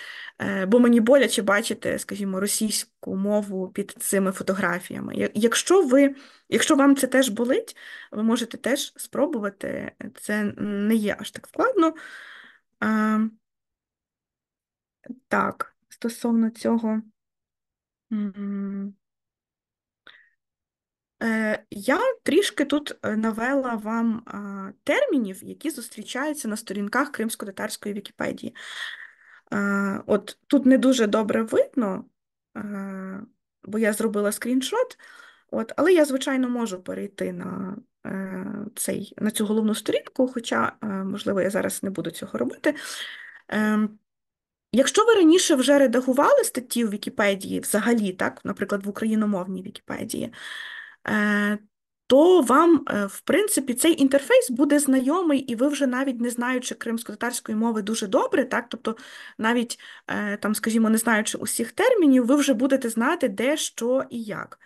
е, бо мені боляче бачити, скажімо, російську мову під цими фотографіями. Якщо ви, якщо вам це теж болить, ви можете теж спробувати. Це не є аж так складно. Так, стосовно цього. Е, я трішки тут е, навела вам термінів, які зустрічаються на сторінках кримсько-татарської Вікіпедії. Е, от тут не дуже добре видно, бо я зробила скріншот, От, але я, звичайно, можу перейти на цей, на цю головну сторінку, хоча, можливо, я зараз не буду цього робити. Якщо ви раніше вже редагували статті в Вікіпедії, взагалі, так, наприклад, в україномовній Вікіпедії, Е, то вам, е, в принципі, цей інтерфейс буде знайомий, і ви вже навіть не знаючи кримсько-татарської мови дуже добре, так? Тобто, навіть е, там, скажімо, не знаючи усіх термінів, ви вже будете знати, де, що і як.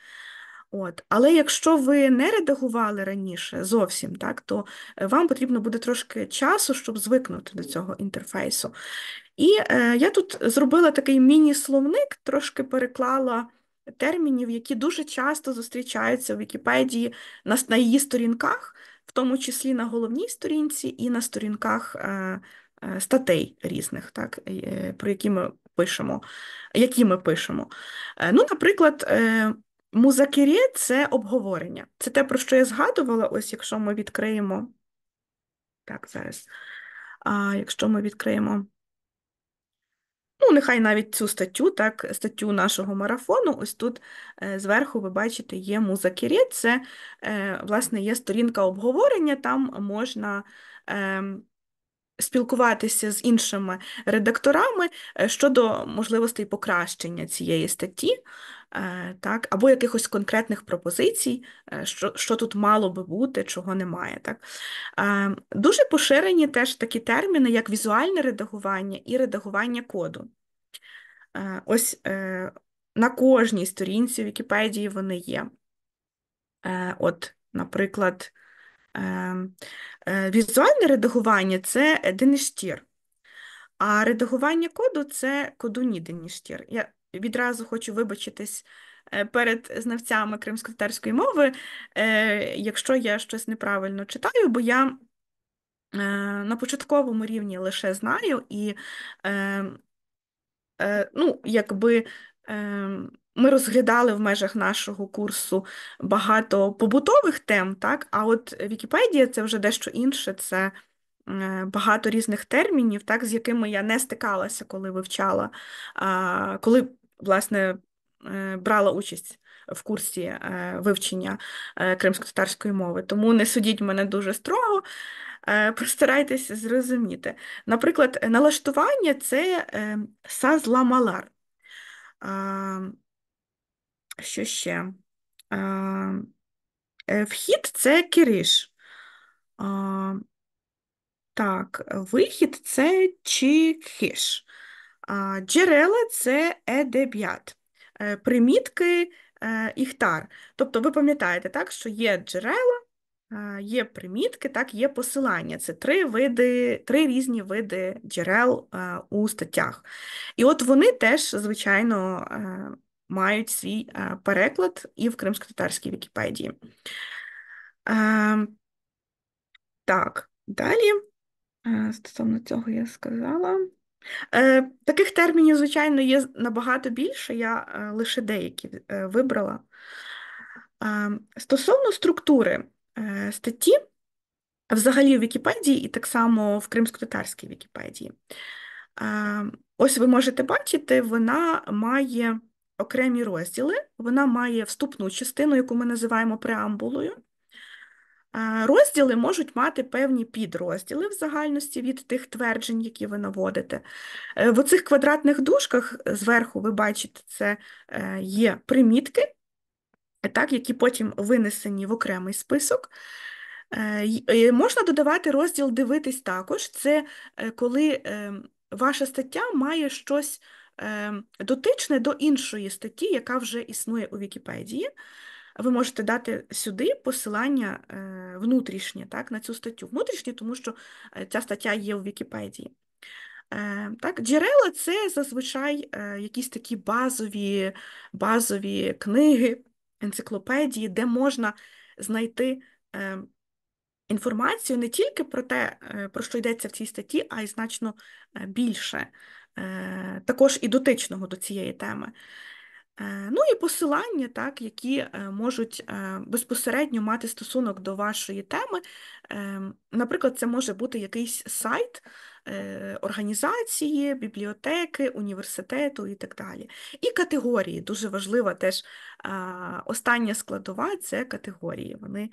От. Але якщо ви не редагували раніше зовсім, так, то вам потрібно буде трошки часу, щоб звикнути до цього інтерфейсу. І е, я тут зробила такий міні-словник, трошки переклала термінів, які дуже часто зустрічаються в Вікіпедії на, на її сторінках, в тому числі на головній сторінці і на сторінках е, е, статей різних, так, е, про які ми пишемо. Які ми пишемо. Е, ну, Наприклад, е, музакірі це обговорення. Це те, про що я згадувала, ось якщо ми відкриємо. Так, зараз. А, Якщо ми відкриємо. Ну, нехай навіть цю статтю, так, статтю нашого марафону. Ось тут е, зверху ви бачите, є музакірі. Це, е, власне, є сторінка обговорення, там можна. Е, спілкуватися з іншими редакторами е, щодо можливостей покращення цієї статті, е, так, або якихось конкретних пропозицій, е, що що тут мало би бути, чого немає. Так. Дуже поширені теж такі терміни, як візуальне редагування і редагування коду. Ось на кожній сторінці Вікіпедії вони є. От, наприклад, Ем, е, візуальне редагування це денештір, а редагування коду це кодуні денештір. Я відразу хочу вибачитись е, перед знавцями кримсько мови, е, якщо я щось неправильно читаю, бо я на початковому рівні лише знаю і ем, ну, якби. Ем, ми розглядали в межах нашого курсу багато побутових тем, так, а от Вікіпедія це вже дещо інше, це е, багато різних термінів, так, з якими я не стикалася, коли вивчала, коли, власне, е, брала участь в курсі е, вивчення кримсько-татарської мови. Тому не судіть мене дуже строго, Постарайтесь зрозуміти. Наприклад, налаштування це сазламалар. Що ще? Е, вхід це кіриш. Так, вихід це чікхіш. Джерела це едеб'ят. Е, примітки е, іхтар. Тобто, ви пам'ятаєте, так, що є джерела, є примітки, так, є посилання. Це три види, три різні види джерел у статтях. І от вони теж, звичайно, мають свій е, переклад і в кримсько-татарській Вікіпедії. Е, так, далі. Е, стосовно цього я сказала. Таких термінів, звичайно, є набагато більше, я лише деякі вибрала. Стосовно структури статті, взагалі в Вікіпедії і так само в кримсько-татарській Вікіпедії. Ось ви можете бачити, вона має окремі розділи. Вона має вступну частину, яку ми називаємо преамбулою. Розділи можуть мати певні підрозділи в загальності від тих тверджень, які ви наводите. Е, в оцих квадратних дужках зверху ви бачите, це е, є примітки, так, які потім винесені в окремий список. Е, можна додавати розділ дивитись також, це коли ем, ваша стаття має щось Ем, дотичне до іншої статті, яка вже існує у Вікіпедії. Ви можете дати сюди посилання е, внутрішнє так, на цю статтю. Внутрішнє, тому що е, ця стаття є у Вікіпедії. Ем, так, Джерела це зазвичай е, якісь такі базові, базові книги, енциклопедії, де можна знайти ем, інформацію не тільки про те, про що йдеться в цій статті, а й значно більше. Е, також і дотичного до цієї теми. Е, ну і посилання, так, які е, можуть безпосередньо мати стосунок до вашої теми. Наприклад, це може бути якийсь сайт організації, бібліотеки, університету і так далі. І категорії дуже важлива теж остання складова це категорії. Вони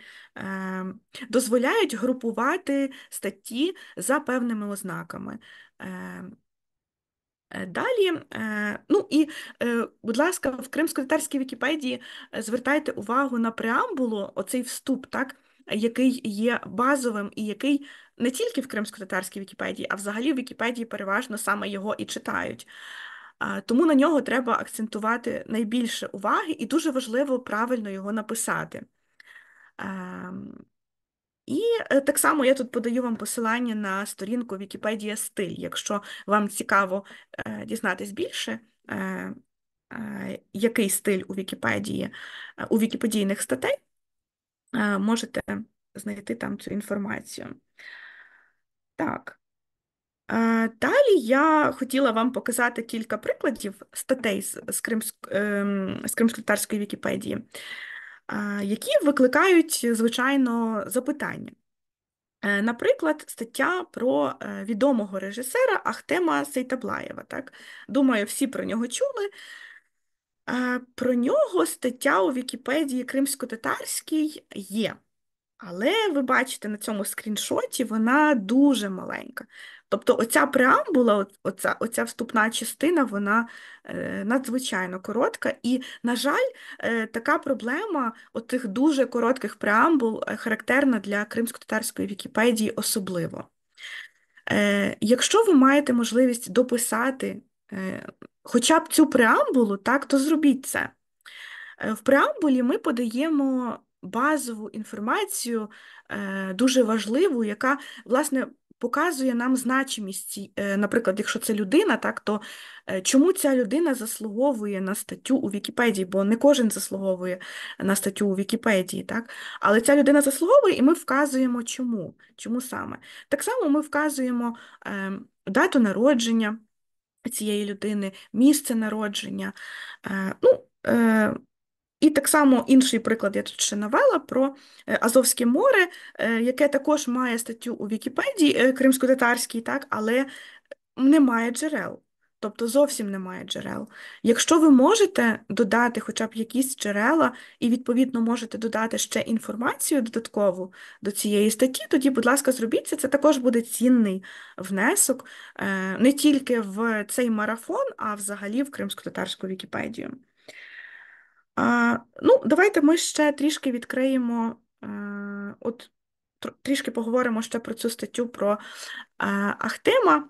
дозволяють групувати статті за певними ознаками. Е, далі, е, ну і, е, будь ласка, в Кримсько-татарській Вікіпедії звертайте увагу на преамбулу, оцей вступ, так, який є базовим і який не тільки в Кримсько-татарській Вікіпедії, а взагалі в Вікіпедії переважно саме його і читають. Тому на нього треба акцентувати найбільше уваги, і дуже важливо правильно його написати. Ем, і е, так само я тут подаю вам посилання на сторінку Вікіпедія стиль. Якщо вам цікаво е, дізнатись більше, е, який стиль у Вікіпедії, у Вікіпедійних статей, можете знайти там цю інформацію. Так. Далі я хотіла вам показати кілька прикладів статей з, з ем, кримсько-татарської Вікіпедії які викликають, звичайно, запитання. Е, наприклад, стаття про е, відомого режисера Ахтема Сейтаблаєва. Так? Думаю, всі про нього чули. Е, про нього стаття у Вікіпедії Кримсько-Татарській є, але ви бачите на цьому скріншоті, вона дуже маленька. Тобто оця преамбула, оця, оця вступна частина, вона е, надзвичайно коротка. І, на жаль, е, така проблема оцих дуже коротких преамбул е, характерна для кримсько-татарської Вікіпедії особливо. Якщо ви маєте можливість дописати хоча б цю преамбулу, так, то зробіть це. В преамбулі ми подаємо базову інформацію, дуже важливу, яка, власне, показує нам значимість, е, наприклад, якщо це людина, так то е, чому ця людина заслуговує на статтю у Вікіпедії, бо не кожен заслуговує на статтю у Вікіпедії, так? Але ця людина заслуговує, і ми вказуємо, чому. Чому саме? Так само ми вказуємо ем, дату народження цієї людини, місце народження. Е, ну, і так само інший приклад я тут ще навела про е, Азовське море, е, яке також має статтю у Вікіпедії е, кримсько-татарській, так, але немає джерел. Тобто зовсім немає джерел. Якщо ви можете додати хоча б якісь джерела, і, відповідно, можете додати ще інформацію додаткову до цієї статті, тоді, будь ласка, зробіть це. Це також буде цінний внесок не тільки в цей марафон, а взагалі в кримсько-татарську Вікіпедію. Ну, давайте ми ще трішки відкриємо, е, от трішки поговоримо ще про цю статтю про е, Ахтема.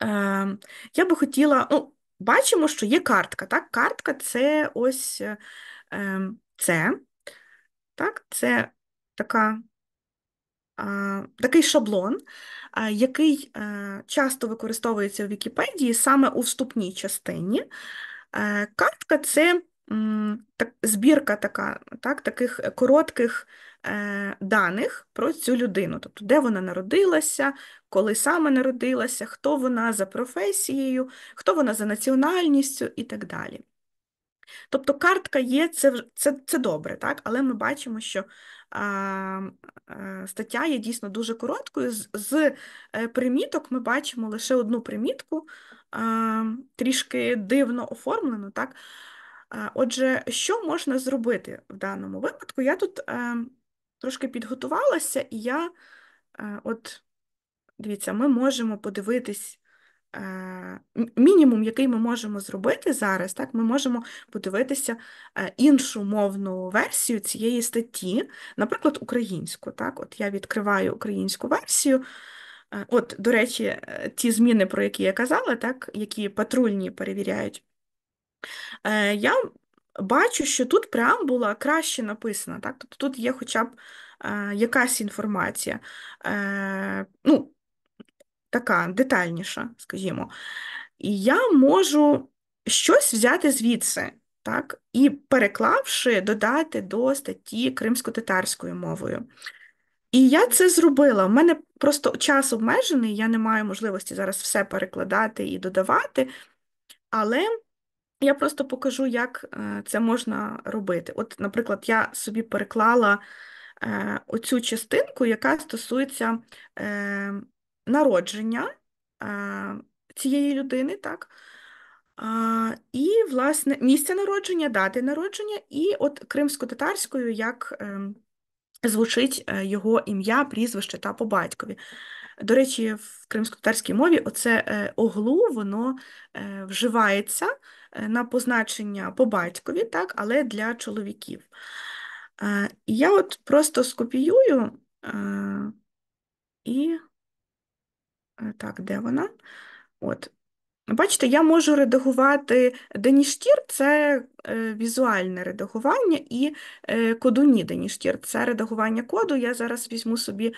Ем, я би хотіла, ну, бачимо, що є картка. Так, картка це ось е, ем, це. Так, це така. Такий шаблон, який часто використовується в Вікіпедії саме у вступній частині. Картка це так, збірка така, так, таких е, коротких е, даних про цю людину, тобто де вона народилася, коли саме народилася, хто вона за професією, хто вона за національністю і так далі. Тобто картка є, це це, це добре, так? але ми бачимо, що а, а, е, стаття є дійсно дуже короткою. З, з е, приміток ми бачимо лише одну примітку, а, трішки дивно оформлену. так? Отже, що можна зробити в даному випадку? Я тут е, трошки підготувалася, і я, е, от, дивіться, ми можемо подивитись е, мінімум, який ми можемо зробити зараз, так, ми можемо подивитися е, іншу мовну версію цієї статті, наприклад, українську. Так, От я відкриваю українську версію. Е, от, до речі, е, ті зміни, про які я казала, так, які патрульні перевіряють. Е, я бачу, що тут преамбула краще написана, так? Тобто тут є хоча б е, якась інформація, е, ну, така детальніша, скажімо. І я можу щось взяти звідси, так? І переклавши, додати до статті кримсько-татарською мовою. І я це зробила. У мене просто час обмежений, я не маю можливості зараз все перекладати і додавати, але я просто покажу, як е, це можна робити. От, наприклад, я собі переклала е, оцю частинку, яка стосується е, народження цієї людини, так? І, власне, місце народження, дати народження, і от кримсько-татарською, як звучить його ім'я, прізвище та по батькові. До речі, в кримсько-татарській мові оце оглу, воно вживається. Е, на позначення по батькові, так, але для чоловіків. Е, я от просто скопіюю е, і так, де вона? От, Бачите, я можу редагувати Деніштір, це е, візуальне редагування, і е, кодуні Деніштір це редагування коду. Я зараз візьму собі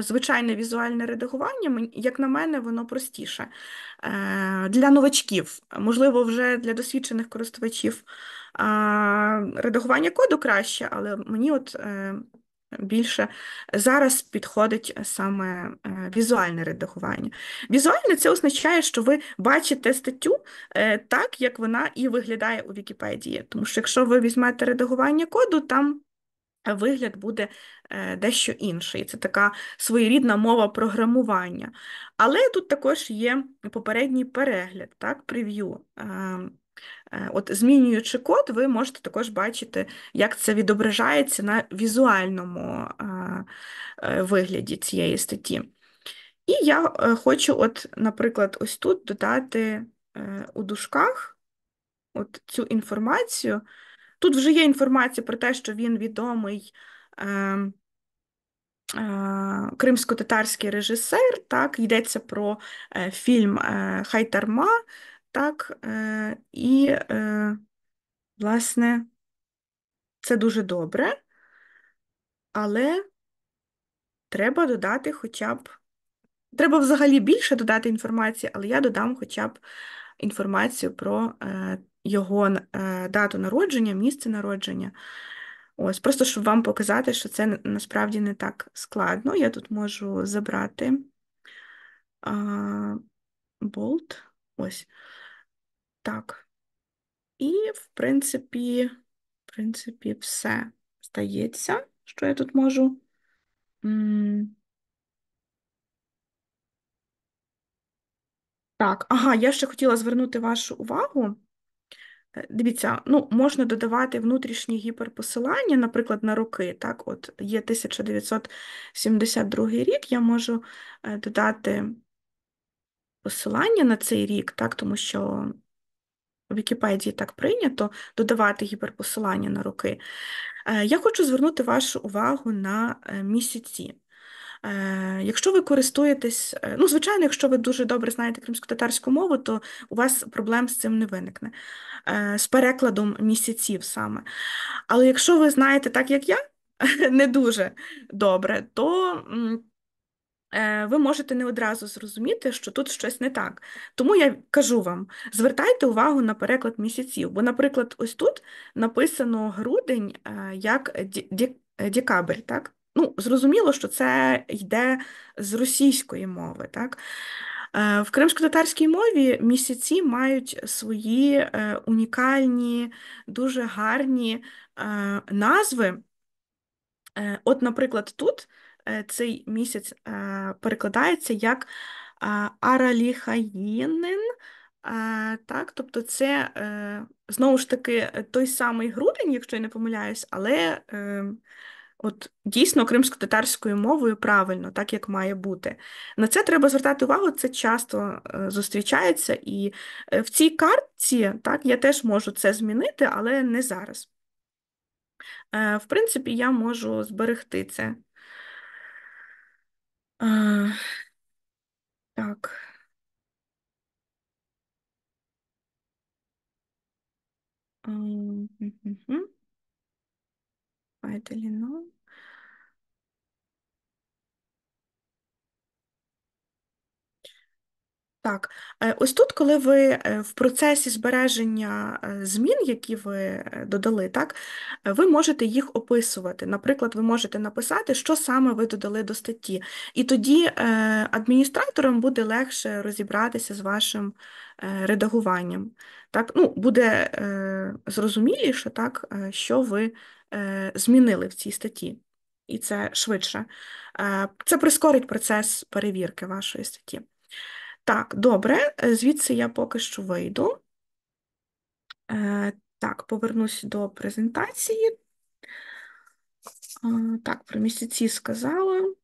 звичайне візуальне редагування, як на мене, воно простіше. Е, для новачків, можливо, вже для досвідчених користувачів редагування коду краще, але мені от більше зараз підходить саме е, візуальне редагування. Візуальне це означає, що ви бачите статтю е, так, як вона і виглядає у Вікіпедії. Тому що якщо ви візьмете редагування коду, там вигляд буде е, дещо інший. Це така своєрідна мова програмування. Але тут також є попередній перегляд, так, прев'ю. Ем, Е, от, змінюючи код, ви можете також бачити, як це відображається на візуальному е, е, вигляді цієї статті. І я хочу, от, наприклад, ось тут додати у дужках от цю інформацію. Тут вже є інформація про те, що він відомий ем, кримсько-татарський режисер, так, йдеться про фільм Хайтарма так, е, і, е, власне, це дуже добре, але треба додати хоча б, треба взагалі більше додати інформації, але я додам хоча б інформацію про е, його дату народження, місце народження. Ось, просто щоб вам показати, що це насправді не так складно. Я тут можу забрати болт. Ось. Так. І, в принципі, в принципі, все здається, що я тут можу. Так, ага, я ще хотіла звернути вашу увагу. Э, дивіться, ну, можна додавати внутрішні гіперпосилання, наприклад, на роки. Так, от є 1972 рік, я можу е, додати посилання на цей рік, так, тому що в Вікіпедії так прийнято додавати гіперпосилання на роки. Е, я хочу звернути вашу увагу на е, місяці. Е, якщо ви користуєтесь, ну, звичайно, якщо ви дуже добре знаєте кримсько-татарську мову, то у вас проблем з цим не виникне, з перекладом місяців саме. Але якщо ви знаєте так, як я, не дуже добре, то Е, ви можете не одразу зрозуміти, що тут щось не так. Тому я кажу вам: звертайте увагу на переклад місяців, бо, наприклад, ось тут написано грудень е, як е, декабрь, так? Ну, зрозуміло, що це йде з російської мови, так? В кримсько-татарській мові місяці мають свої унікальні, дуже гарні назви. От, наприклад, тут Е, цей місяць е, перекладається як е, Араліхаїнин. Так, Тобто це знову ж таки той самий грудень, якщо я не помиляюсь, але от дійсно кримсько-татарською мовою правильно, так як має бути. На це треба звертати увагу, це часто зустрічається, і в цій картці так, я теж можу це змінити, але не зараз. В принципі, я можу зберегти це. А, так. ну? Так, е, ось тут, коли ви е, в процесі збереження е, змін, які ви додали, так, ви можете їх описувати. Наприклад, ви можете написати, що саме ви додали до статті, і тоді адміністраторам буде легше розібратися з вашим редагуванням. Так, ну, буде зрозуміліше, так, що ви змінили в цій статті, і це швидше. Це прискорить процес перевірки вашої статті. Так, добре, е, звідси я поки що вийду. Е, Так, повернусь до презентації. Е, Так, про місяці сказала.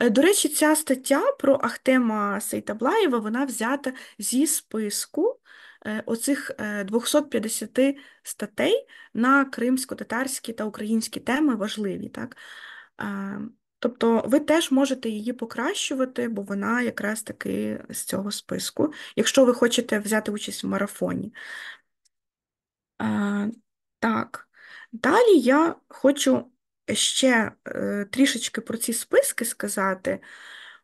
Е, До речі, ця стаття про Ахтема Сейтаблаєва, вона взята зі списку е, оцих е, 250 статей на кримсько-татарські та українські теми важливі. Так? Е, Тобто ви теж можете її покращувати, бо вона якраз таки з цього списку, якщо ви хочете взяти участь в марафоні. А, Так, далі я хочу ще е, трішечки про ці списки сказати.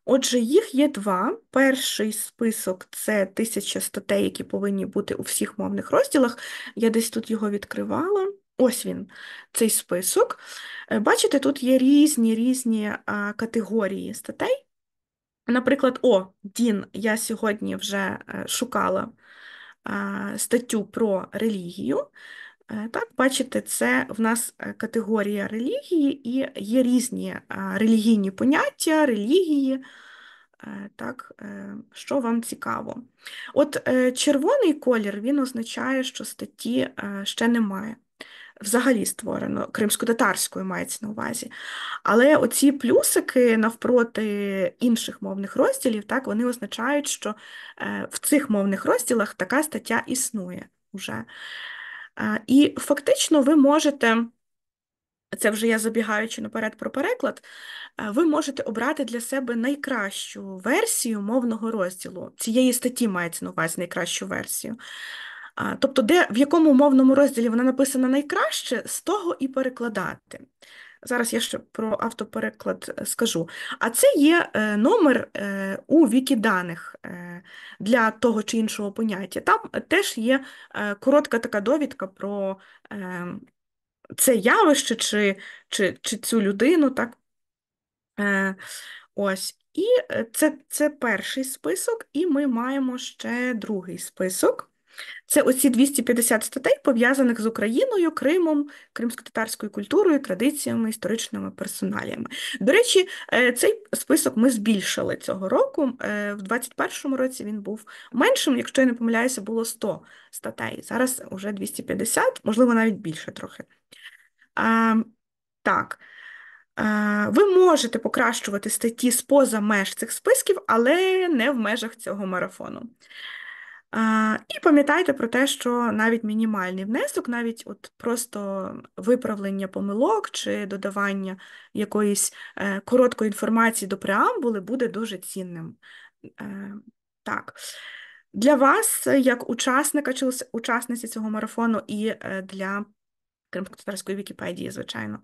Отже, їх є два. Перший список це тисяча статей, які повинні бути у всіх мовних розділах. Я десь тут його відкривала. Ось він, цей список. Е, бачите, тут є різні різні категорії статей. Наприклад, о, Дін, я сьогодні вже е, шукала статтю про релігію. Е, так, бачите, це в нас категорія релігії, і є різні релігійні поняття, релігії. Так, що вам цікаво. От червоний колір він означає, що статті ще немає взагалі створено, кримсько-татарською мається на увазі. Але оці плюсики навпроти інших мовних розділів, так, вони означають, що е, в цих мовних розділах така стаття існує уже. Е, і фактично ви можете. Це вже я забігаючи наперед про переклад, е, ви можете обрати для себе найкращу версію мовного розділу. Цієї статті мається на увазі найкращу версію. Тобто, де в якому умовному розділі вона написана найкраще, з того і перекладати. Зараз я ще про автопереклад е, скажу. А це є е, номер е, у вікі даних для того чи іншого поняття. Там теж є коротка така довідка про це явище чи чи, чи цю людину. так? Ось. І це, це перший список, і ми маємо ще другий список. Це оці 250 статей, пов'язаних з Україною, Кримом, кримсько-татарською культурою, традиціями, історичними персоналіями. До речі, е, цей список ми збільшили цього року. Е, в 2021 році він був меншим. Якщо я не помиляюся, було 100 статей. Зараз вже 250, можливо, навіть більше трохи. А, Так. Е, ви можете покращувати статті з поза меж цих списків, але не в межах цього марафону. А, І пам'ятайте про те, що навіть мінімальний внесок, навіть от просто виправлення помилок чи додавання якоїсь е, короткої інформації до преамбули буде дуже цінним. Е, Так. Для вас, е, як учасника чи учасниці цього марафону, і е, для кримськотарської Вікіпедії, звичайно.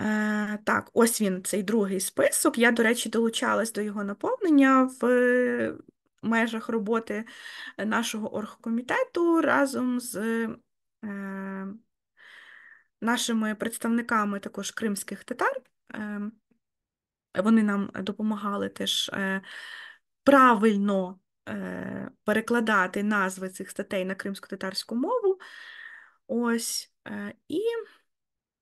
Е, Так, ось він, цей другий список. Я, до речі, долучалась до його наповнення в межах роботи е, нашого оргкомітету разом з е, нашими представниками також кримських татар. Е, вони нам допомагали теж правильно перекладати назви цих статей на кримсько-татарську мову. Ось, І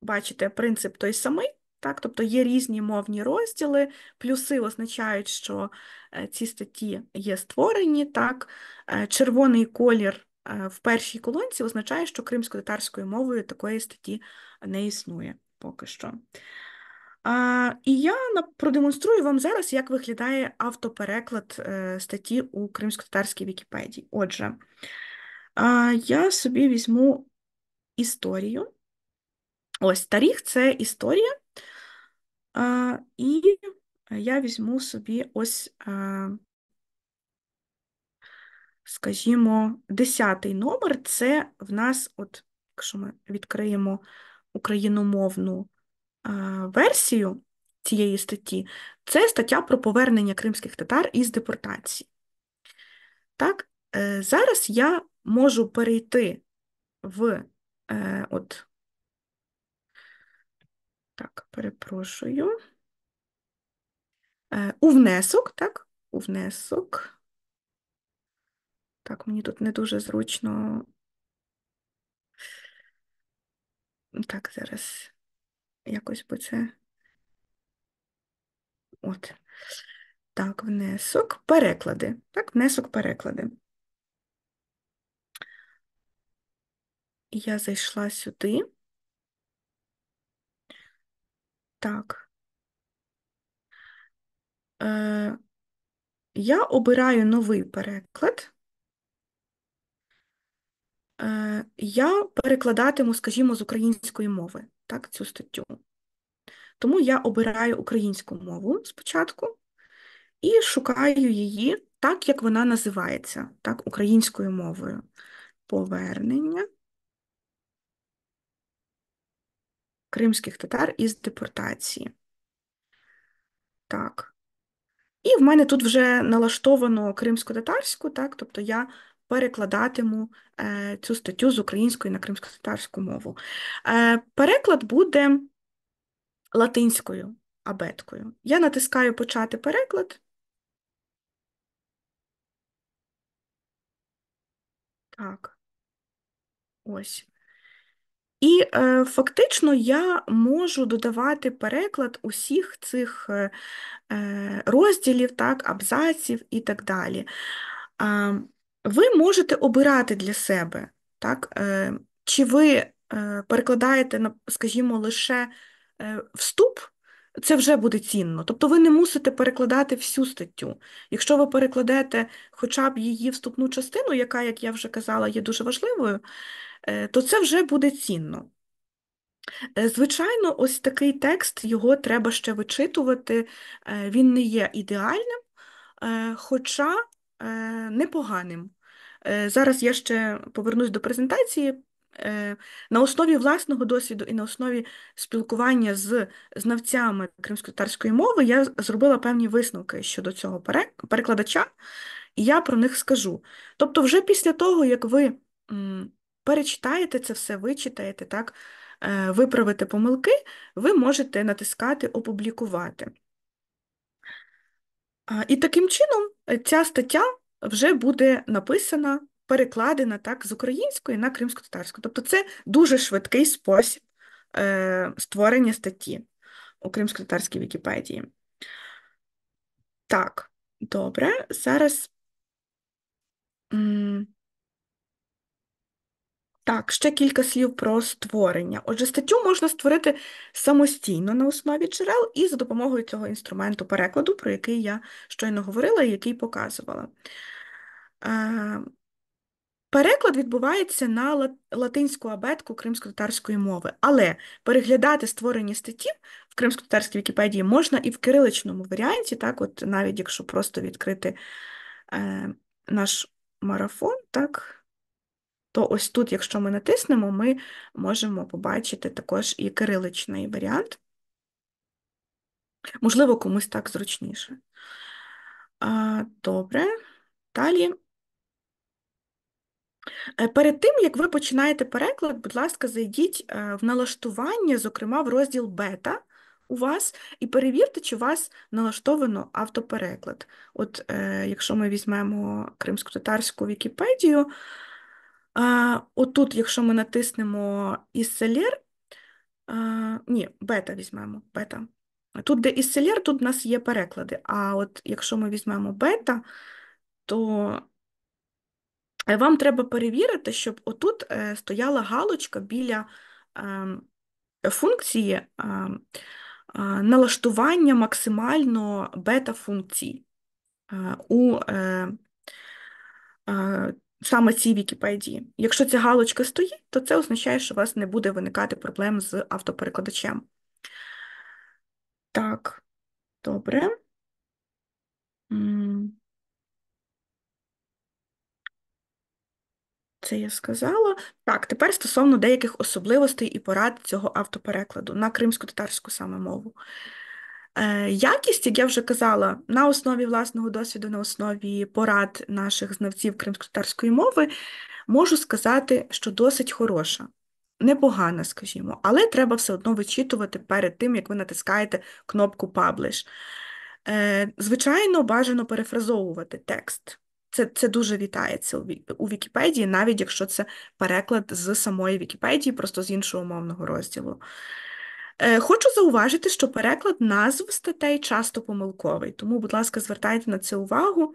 бачите, принцип той самий. Так, Тобто є різні мовні розділи, плюси означають, що е, ці статті є створені. Так, е, червоний колір е, в першій колонці означає, що кримсько-татарською мовою такої статті не існує поки що. І я продемонструю вам зараз, як виглядає автопереклад статті у кримсько-татарській Вікіпедії. Отже, я собі візьму історію. Ось таріх це історія. І я візьму собі ось, скажімо, десятий номер це в нас, от, якщо ми відкриємо україномовну версію цієї статті, це стаття про повернення кримських татар із депортації. Так, е, зараз я можу перейти в е, от, так, перепрошую. Е, у внесок, так, у внесок. Так, мені тут не дуже зручно. Так, зараз якось би це. От. Так, внесок, переклади. Так, внесок переклади. Я зайшла сюди. Так. Е, Я обираю новий переклад. Е, Я перекладатиму, скажімо, з української мови, так, цю статтю. Тому я обираю українську мову спочатку і шукаю її так, як вона називається, так, українською мовою. Повернення. кримських татар із депортації. Так. І в мене тут вже налаштовано кримсько-татарську, так, тобто я перекладатиму е, цю статтю з української на кримсько-татарську мову. Е, Переклад буде латинською абеткою. Я натискаю почати переклад. Так. Ось. І е, фактично я можу додавати переклад усіх цих е, е розділів, так, абзаців і так далі. Е, ви можете обирати для себе, так, е, чи ви е, перекладаєте, скажімо, лише е, вступ це вже буде цінно. Тобто ви не мусите перекладати всю статтю. Якщо ви перекладете хоча б її вступну частину, яка, як я вже казала, є дуже важливою, е, то це вже буде цінно. Е, звичайно, ось такий текст його треба ще вичитувати, е, він не є ідеальним, хоча непоганим. Зараз я ще повернусь до презентації, Е, на основі власного досвіду і на основі спілкування з знавцями кримськотарської мови я зробила певні висновки щодо цього перекладача, і я про них скажу. Тобто, вже після того, як ви перечитаєте це все, вичитаєте, так, е, виправите помилки, ви можете натискати Опублікувати. І таким чином е, ця стаття вже буде написана перекладена так з української на кримсько-татарську. Тобто це дуже швидкий спосіб е, створення статті у кримсько-татарській Вікіпедії. Так, добре, зараз. Так, ще кілька слів про створення. Отже, статтю можна створити самостійно на основі джерел і за допомогою цього інструменту перекладу, про який я щойно говорила і який показувала. Е, Переклад відбувається на латинську абетку кримсько-татарської мови, але переглядати створені статті в кримсько-татарській Вікіпедії можна і в кириличному варіанті, так, от навіть якщо просто відкрити е, наш марафон, так, то ось тут, якщо ми натиснемо, ми можемо побачити також і кириличний варіант. Можливо, комусь так зручніше. Добре, далі. Е, перед тим, як ви починаєте переклад, будь ласка, зайдіть е, в налаштування, зокрема в розділ бета у вас, і перевірте, чи у вас налаштовано автопереклад. От е, якщо ми візьмемо кримсько-татарську Вікіпедію, отут, якщо ми натиснемо «Іселєр», ні, бета візьмемо, бета. Тут, де «Іселєр», тут у нас є переклади. А от якщо ми візьмемо бета, то Е, вам треба перевірити, щоб отут е, стояла галочка біля ем, функції ем, е, налаштування максимально бета-функції у саме цій Вікіпедії. Якщо ця галочка стоїть, то це означає, що у вас не буде виникати проблем з автоперекладачем. Так, добре. Це я сказала. Так, тепер стосовно деяких особливостей і порад цього автоперекладу на кримсько-татарську саме мову. Е, Якість, як я вже казала, на основі власного досвіду, на основі порад наших знавців кримсько-татарської мови, можу сказати, що досить хороша. Непогана, скажімо, але треба все одно вичитувати перед тим, як ви натискаєте кнопку Publish. Е, звичайно, бажано перефразовувати текст. Це це дуже вітається у Вікіпедії, навіть якщо це переклад з самої Вікіпедії, просто з іншого мовного розділу. Е, Хочу зауважити, що переклад назв статей часто помилковий, тому, будь ласка, звертайте на це увагу.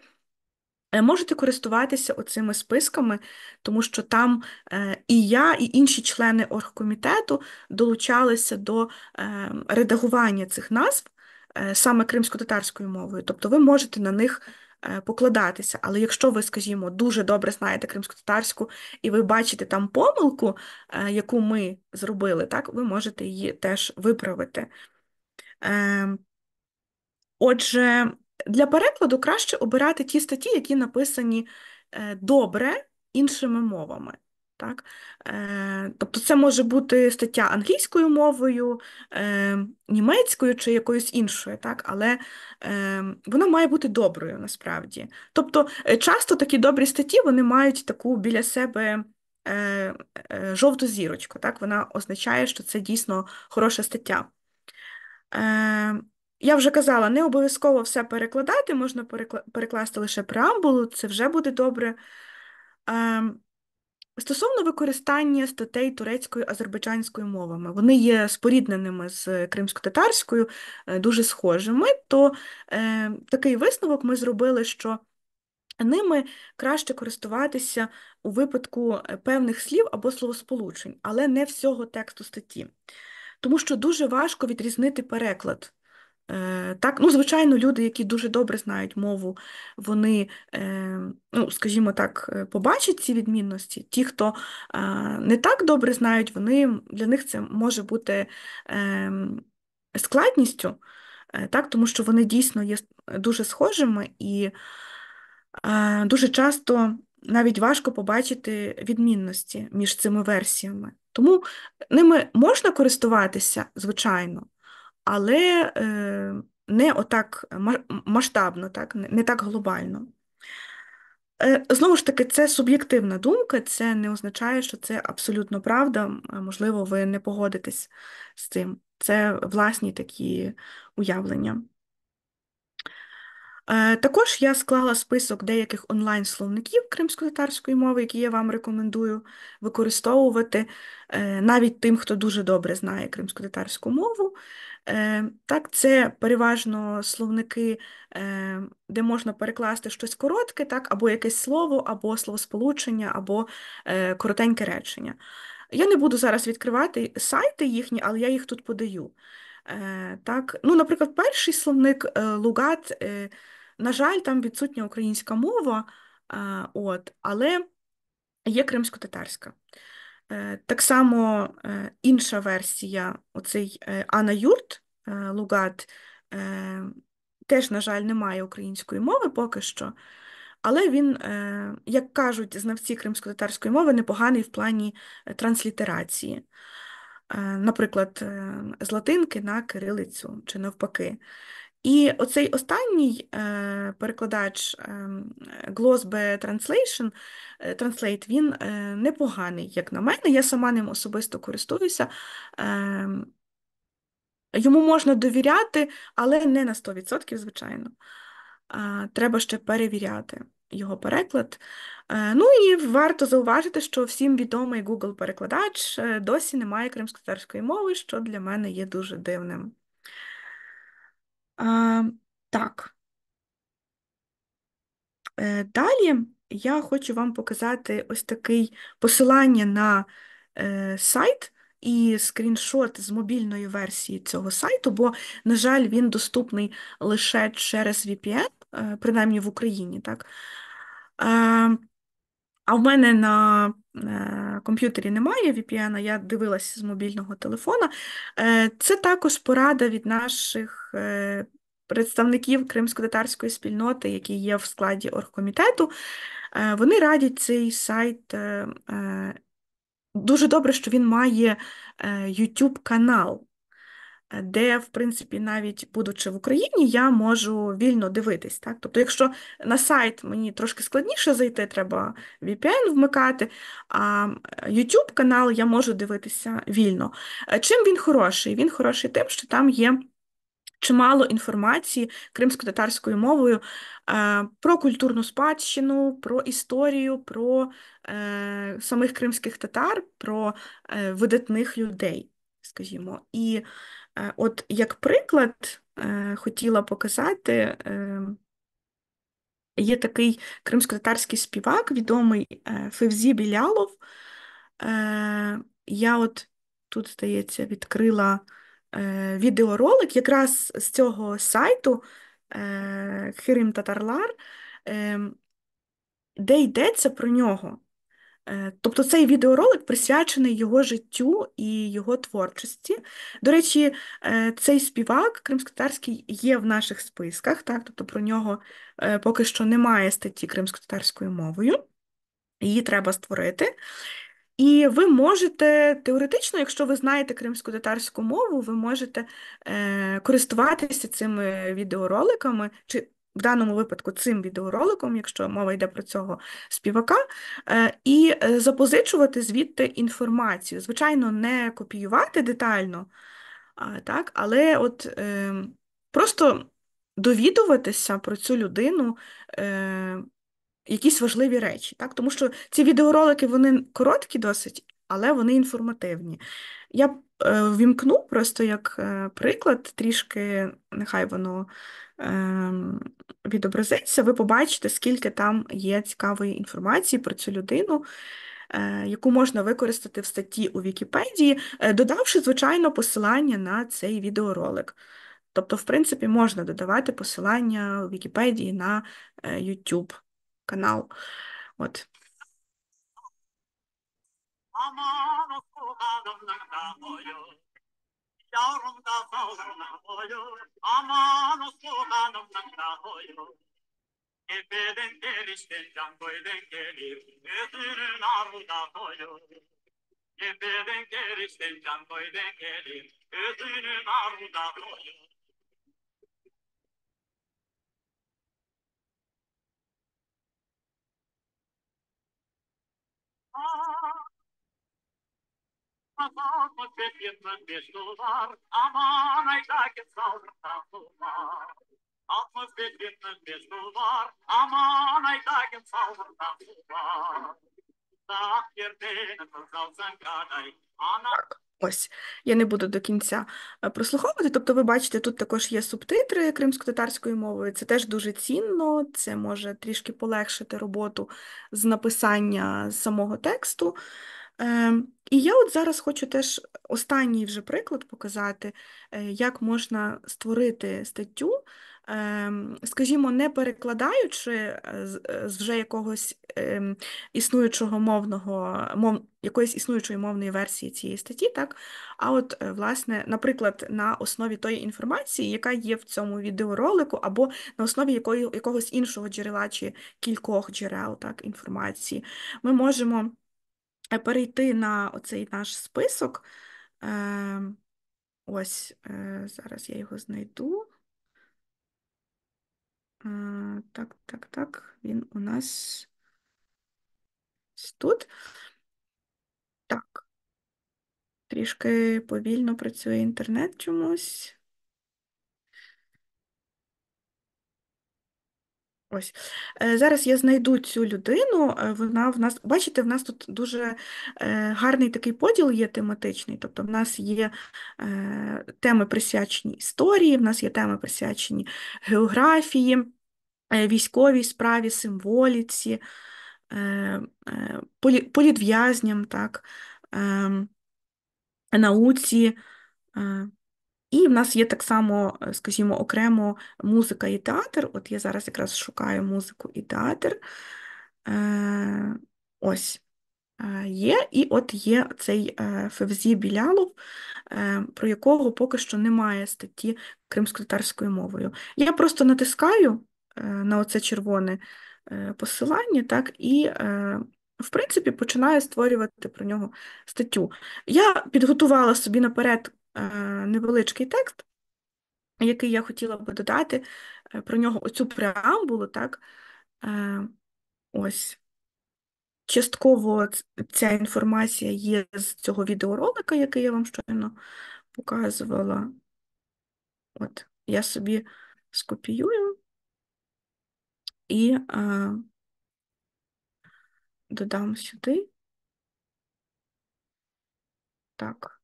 Е, можете користуватися оцими списками, тому що там е, і я, і інші члени оргкомітету долучалися до е, редагування цих назв саме кримсько-татарською мовою, тобто ви можете на них Е, покладатися. Але якщо ви, скажімо, дуже добре знаєте кримськотатарську і ви бачите там помилку, е, яку ми зробили, так, ви можете її теж виправити. Ем, отже, для перекладу краще обирати ті статті, які написані е, добре іншими мовами. Так? Е, Тобто це може бути стаття англійською мовою, е, німецькою чи якоюсь іншою, так? але е, вона має бути доброю насправді. Тобто е, часто такі добрі статті вони мають таку біля себе е, е, жовту зірочку. Так? Вона означає, що це дійсно хороша стаття. Е, я вже казала, не обов'язково все перекладати, можна перекласти лише преамбулу, це вже буде добре. Ем, Стосовно використання статей турецькою азербайджанською мовами, вони є спорідненими з кримсько-татарською, е, дуже схожими, то е, такий висновок ми зробили, що ними краще користуватися у випадку е, певних слів або словосполучень, але не всього тексту статті, тому що дуже важко відрізнити переклад Е, так, ну, звичайно, люди, які дуже добре знають мову, вони, е, ну, скажімо так, е, побачать ці відмінності. Ті, хто не так добре знають, вони для них це може бути ем, складністю, так, тому що вони дійсно є дуже схожими і дуже часто навіть важко побачити відмінності між цими версіями. Тому ними можна користуватися, звичайно але е, не отак масштабно, так? не так глобально. Е, знову ж таки, це суб'єктивна думка, це не означає, що це абсолютно правда. Можливо, ви не погодитесь з цим. Це власні такі уявлення. Е, також я склала список деяких онлайн-словників татарської мови, які я вам рекомендую використовувати е, навіть тим, хто дуже добре знає татарську мову. Е, так, це переважно словники, де можна перекласти щось коротке, так, або якесь слово, або словосполучення, або коротеньке речення. Я не буду зараз відкривати сайти їхні, але я їх тут подаю. так, ну, Наприклад, перший словник Лугат. На жаль, там відсутня українська мова, е, от, але є кримсько-татарська. Е, так само е, інша версія, оцей Анна Юрт Лугат, теж, на жаль, немає української мови поки що, але він, як кажуть знавці кримсько-татарської мови, непоганий в плані транслітерації. Наприклад, з латинки на кирилицю чи навпаки. І оцей останній е, перекладач е, Glossbe Translation, е, Translate, він непоганий, як на мене. Я сама ним особисто користуюся. Йому можна довіряти, але не на 100%, звичайно. Треба ще перевіряти його переклад. Ну і варто зауважити, що всім відомий Google-перекладач досі немає кримськотарської мови, що для мене є дуже дивним. Так, е, далі я хочу вам показати ось такий посилання на е, сайт і скріншот з мобільної версії цього сайту, бо, на жаль, він доступний лише через VPN, е, принаймні в Україні, так? Ем, а в мене на е, комп'ютері немає VPN, я дивилася з мобільного телефона. Е, це також порада від наших е, представників кримсько-татарської спільноти, які є в складі оргкомітету. Вони радять цей сайт. Дуже добре, що він має YouTube канал. Е, де, в принципі, навіть будучи в Україні, я можу вільно дивитись. Так? Тобто, якщо на сайт мені трошки складніше зайти, треба VPN вмикати, а YouTube канал я можу дивитися вільно. Е, чим він хороший? Він хороший тим, що там є. Чимало інформації кримсько-татарською мовою е, про культурну спадщину, про історію, про самих кримських татар, про видатних людей, скажімо. І Е, от, як приклад, е, хотіла показати, ем, є такий кримсько-татарський співак, відомий е, Февзі Білялов. Я от тут, здається, відкрила відеоролик якраз з цього сайту Хирим Татарлар, ем, де йдеться про нього. Е, тобто цей відеоролик присвячений його життю і його творчості. До речі, е, цей співак кримськотарський є в наших списках, так? тобто про нього е, поки що немає статті кримськотарською мовою, її треба створити. І ви можете теоретично, якщо ви знаєте кримсько-татарську мову, ви можете е, користуватися цими відеороликами, чи в даному випадку цим відеороликом, якщо мова йде про цього співака, е, і е, запозичувати звідти інформацію. Звичайно, не копіювати детально, так, але от е, просто довідуватися про цю людину. Якісь важливі речі, так? Тому що ці відеоролики вони короткі досить, але вони інформативні. Я вімкну просто як приклад, трішки, нехай воно Ем, відобразиться, ви побачите, скільки там є цікавої інформації про цю людину, е, яку можна використати в статті у Вікіпедії, е, додавши, звичайно, посилання на цей відеоролик. Тобто, в принципі, можна додавати посилання у Вікіпедії на е, YouTube канал. От. Мама, Yarım da bağlarına koyur, aman o sultanımdan da koyur. Tepeden derişten can koydan gelir, özünün arı da koyur. Tepeden derişten can koydan gelir, Ah! Kazanma sepyetten beş dolar. Aman aydaki saldıktan dolar. Altmış sepyetten beş dolar. Aman aydaki saldıktan Ось, я не буду до кінця е, прослуховувати. Тобто, ви бачите, тут також є субтитри кримсько-татарською мовою. Це теж дуже цінно, це може трішки полегшити роботу з написання самого тексту. Ем, і я от зараз хочу теж останній вже приклад показати, е, як можна створити статтю, ем, скажімо, не перекладаючи е, е, з вже якогось ем, існуючого мовного, мов, якоїсь існуючої мовної версії цієї статті, так? а от, власне, наприклад, на основі тої інформації, яка є в цьому відеоролику, або на основі якої, якогось іншого джерела чи кількох джерел так, інформації, ми можемо. Е, перейти на оцей наш список. Ем, ось, е, зараз я його знайду. Е, так, так, так, він у нас тут. Так. Трішки повільно працює інтернет чомусь. Ось е, зараз я знайду цю людину. Е, вона в нас, бачите, в нас тут дуже е, гарний такий поділ є тематичний. Тобто, в нас є теми присвячені історії, в нас є теми присвячені географії, військовій справі, символіці, політв'язням, так, ем, науці. І в нас є так само, е, скажімо, окремо музика і театр. От я зараз якраз шукаю музику і театр. Е, ось е, є. І от є цей Февзі Білялов, про якого поки що немає статті кримськотарською мовою. Я просто натискаю на оце червоне посилання, так, і. В принципі, починаю створювати про нього статтю. Я підготувала собі наперед Е, невеличкий текст, який я хотіла би додати е, про нього оцю преамбулу, так? Е, ось. Частково ця інформація є з цього відеоролика, який я вам щойно показувала. От, я собі скопіюю і а, додам сюди. Так.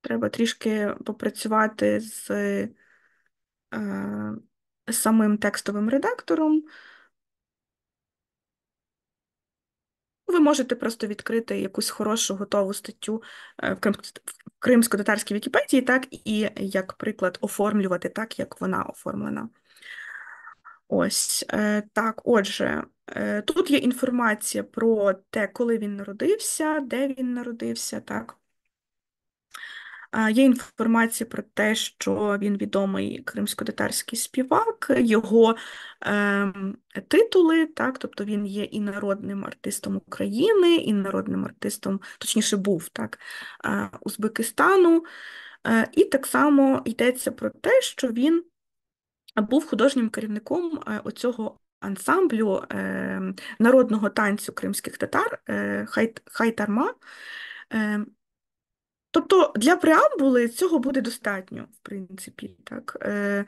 Треба трішки попрацювати з е, самим текстовим редактором. Ви можете просто відкрити якусь хорошу готову статтю е, в кримсько-татарській Вікіпедії, так, і, як приклад, оформлювати так, як вона оформлена. Ось е, так, отже, е, тут є інформація про те, коли він народився, де він народився, так. Є інформація про те, що він відомий кримсько-татарський співак, його е, титули, так, тобто він є і народним артистом України, і народним артистом, точніше, був так, е, Узбекистану. Е, і так само йдеться про те, що він був художнім керівником е, оцього ансамблю ем, народного танцю кримських татар е, Хай Хайтарма. Ем, Тобто для преамбули цього буде достатньо, в принципі, так. Е,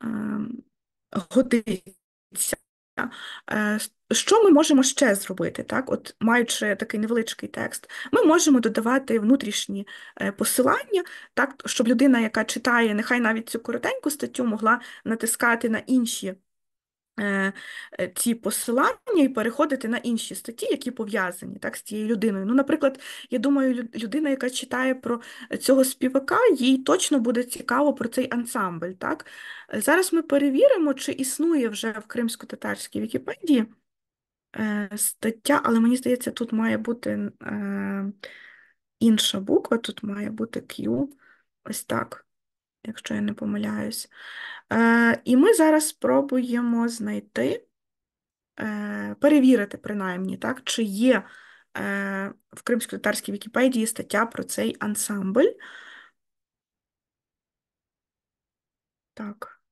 ем, е, Годиться. Що ми можемо ще зробити? Так, от маючи такий невеличкий текст, ми можемо додавати внутрішні е, посилання, так щоб людина, яка читає, нехай навіть цю коротеньку статтю, могла натискати на інші Е, е, ці посилання і переходити на інші статті, які пов'язані так, з цією людиною. Ну, Наприклад, я думаю, людина, яка читає про цього співака, їй точно буде цікаво про цей ансамбль. Так? Зараз ми перевіримо, чи існує вже в кримсько-татарській Вікіпедії е, стаття, але мені здається, тут має бути інша буква, тут має бути Q. Ось так якщо я не помиляюсь. Е, І ми зараз спробуємо знайти, е, перевірити, принаймні, так, чи є е, в Кримсько-Татарській Вікіпедії стаття про цей ансамбль. Так.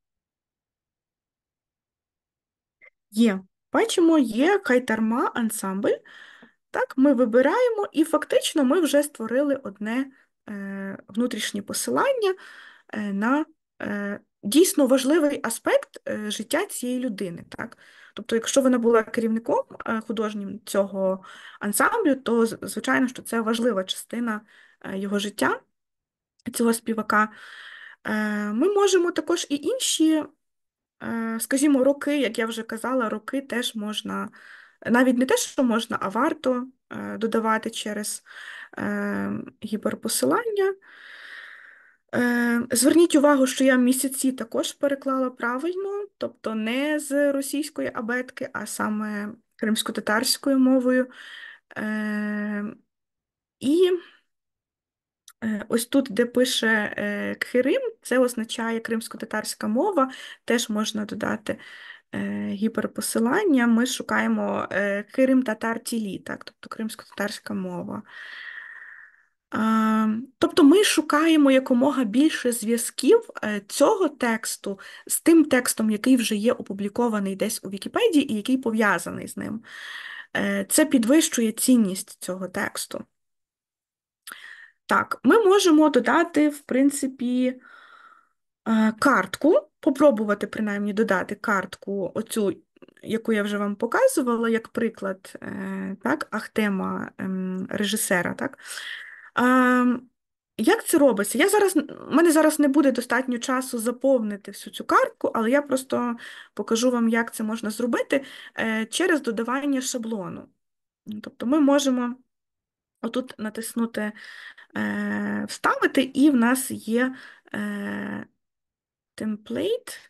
Є. Бачимо, є кайтарма ансамбль. Так, ми вибираємо, і фактично ми вже створили одне е, внутрішнє посилання. Е, на е, дійсно важливий аспект е, життя цієї людини. Так? Тобто, якщо вона була керівником художнім цього ансамблю, то звичайно, що це важлива частина його життя, цього співака. Ми можемо також і інші, скажімо, роки, як я вже казала, роки теж можна, навіть не те, що можна, а варто додавати через гіперпосилання. Е, зверніть увагу, що я місяці також переклала правильно, тобто не з російської абетки, а саме кримсько-татарською мовою. Е, і е, ось тут, де пише Кхирим, це означає кримсько-татарська мова, теж можна додати гіперпосилання. Ми шукаємо кирим татар тілі, так, тобто кримсько-татарська мова. Тобто ми шукаємо якомога більше зв'язків е, цього тексту з тим текстом, який вже є опублікований десь у Вікіпедії і який пов'язаний з ним. Е, це підвищує цінність цього тексту. Так, ми можемо додати, в принципі, е, картку, попробувати, принаймні, додати картку, оцю, яку я вже вам показувала, як приклад, так, ахтема ем, режисера. так. Як це робиться? Я зараз, У мене зараз не буде достатньо часу заповнити всю цю картку, але я просто покажу вам, як це можна зробити е, через додавання шаблону. Тобто ми можемо отут натиснути е, Вставити, і в нас є е, темплейт.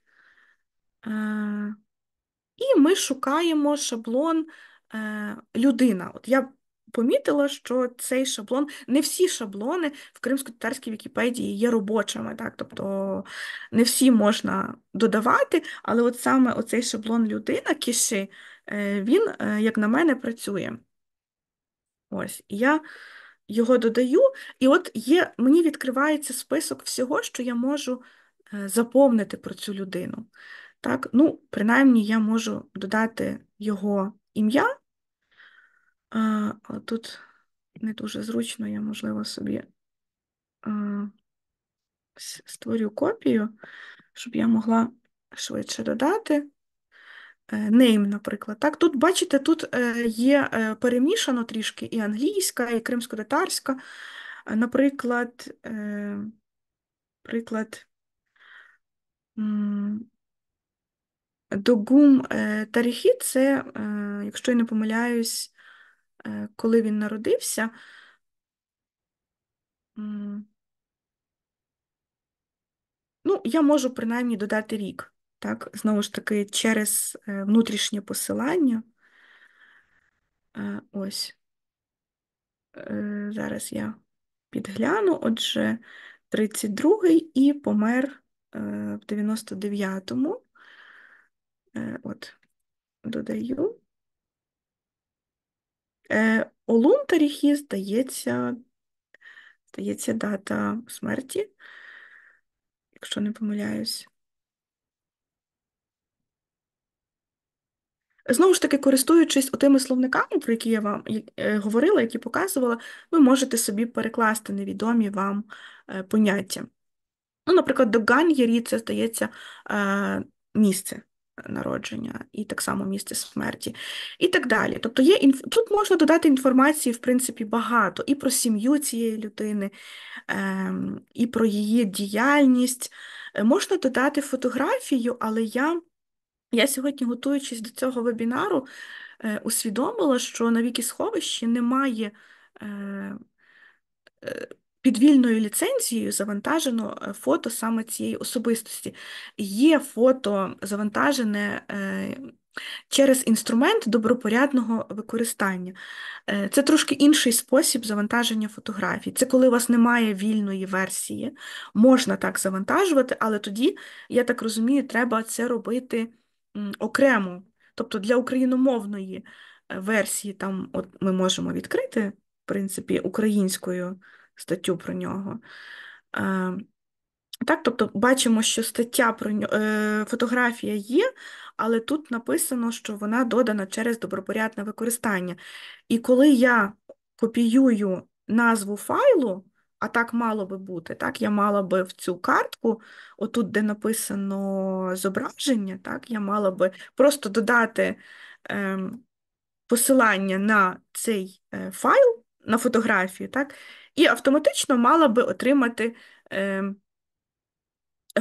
і ми шукаємо шаблон е, людина. От я помітила, що цей шаблон, не всі шаблони в кримсько-татарській Вікіпедії є робочими, так тобто не всі можна додавати, але от саме оцей шаблон людина кіши, е, він, е, як на мене, працює. Ось, я його додаю, і от є, мені відкривається список всього, що я можу е, заповнити про цю людину. Так, ну, принаймні, я можу додати його ім'я. А, Але тут не дуже зручно, я, можливо, собі а, створю копію, щоб я могла швидше додати. Нейм, наприклад. Так, Тут, бачите, тут е, є е, перемішано трішки і англійська, і кримсько-татарська. Е, наприклад, приклад Догум Таріхі це, якщо я не помиляюсь, Е, коли він народився. Ну, я можу принаймні додати рік, так, знову ж таки, через е, внутрішнє посилання. Е, ось. Зараз я підгляну, отже, 32-й і помер в 99-му. От, додаю. Е, Олунтаріхі, здається, здається, дата смерті, якщо не помиляюсь. Знову ж таки, користуючись отими словниками, про які я вам е, говорила, які показувала, ви можете собі перекласти невідомі вам е, поняття. Ну, Наприклад, до Ган'єрі це здається е, місце народження, і так само місце смерті, і так далі. Тобто є інф... тут можна додати інформації, в принципі, багато і про сім'ю цієї людини, ем, і про її діяльність. Е, можна додати фотографію, але я, я сьогодні, готуючись до цього вебінару, е, усвідомила, що на вікісховищі немає. Е, під вільною ліцензією завантажено е, фото саме цієї особистості. Є фото завантажене е, через інструмент добропорядного використання. Е, це трошки інший спосіб завантаження фотографій. Це коли у вас немає вільної версії, можна так завантажувати, але тоді, я так розумію, треба це робити окремо. Тобто для україномовної версії, там от ми можемо відкрити, в принципі, українською статтю про нього. Е, так, тобто бачимо, що стаття про е, фотографія є, але тут написано, що вона додана через добропорядне використання. І коли я копіюю назву файлу, а так мало би бути, так, я мала би в цю картку, отут, де написано зображення, так, я мала би просто додати ем, посилання на цей е, файл, на фотографію, так, і автоматично мала би отримати е,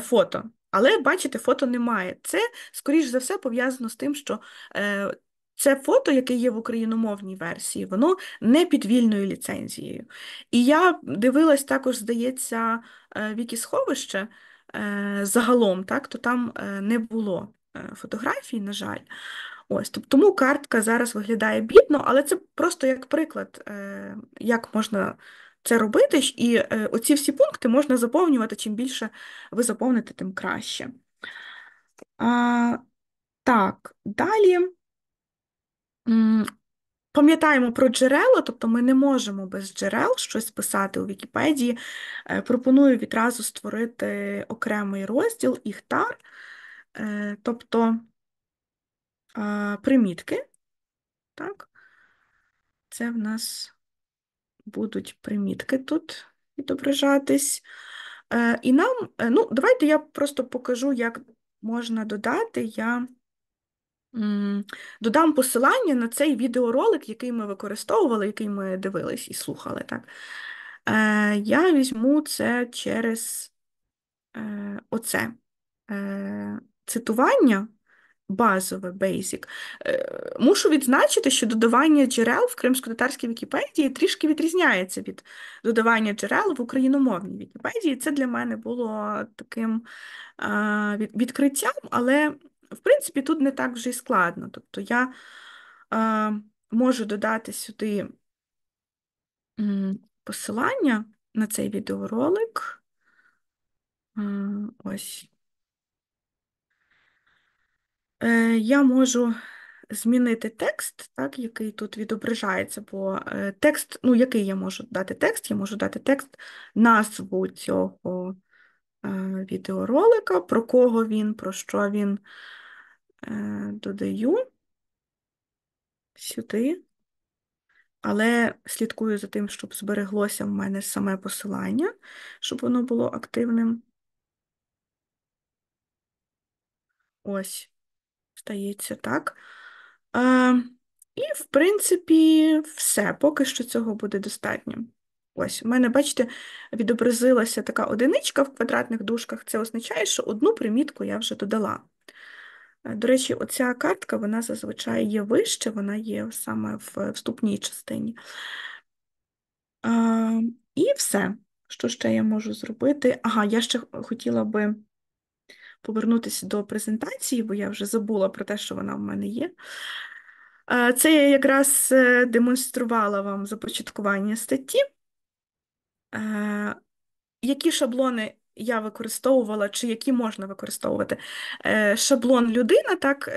фото. Але, бачите, фото немає. Це, скоріш за все, пов'язано з тим, що е, це фото, яке є в україномовній версії, воно не під вільною ліцензією. І я дивилась також, здається, е, вікісховище е, загалом, так, то там е, не було е, фотографій, на жаль. Ось, Тому картка зараз виглядає бідно, але це просто як приклад, як можна це робити, і е, оці всі пункти можна заповнювати, чим більше ви заповните, тим краще. А, Так, далі пам'ятаємо про джерела, тобто ми не можемо без джерел щось писати у Вікіпедії. Е, пропоную відразу створити окремий розділ іхтар, е, тобто примітки. Так, це в нас будуть примітки тут відображатись. Е, і нам, е, ну, давайте я просто покажу, як можна додати. Я додам посилання на цей відеоролик, який ми використовували, який ми дивились і слухали. Так? Е, я візьму це через оце цитування базове basic. Е, мушу відзначити, що додавання джерел в кримсько-татарській Вікіпедії трішки відрізняється від додавання джерел в україномовній Вікіпедії. Це для мене було таким е, відкриттям, але, в принципі, тут не так вже й складно. Тобто я е, можу додати сюди посилання на цей відеоролик. Ось. Е, я можу змінити текст, так, який тут відображається, бо е, текст, ну, який я можу дати текст, я можу дати текст назву цього е, відеоролика, про кого він, про що він додаю сюди, але слідкую за тим, щоб збереглося в мене саме посилання, щоб воно було активним. Ось здається, так? Е, І, в принципі, все. Поки що цього буде достатньо. Ось, у мене, бачите, відобразилася така одиничка в квадратних дужках. Це означає, що одну примітку я вже додала. Е, до речі, оця картка вона зазвичай є вище, вона є саме в вступній частині. І все, що ще я можу зробити. Ага, я ще хотіла би повернутися до презентації, бо я вже забула про те, що вона в мене є. Це я якраз е, демонструвала вам започаткування статті. Е, які шаблони я використовувала, чи які можна використовувати? Е, шаблон людина, так,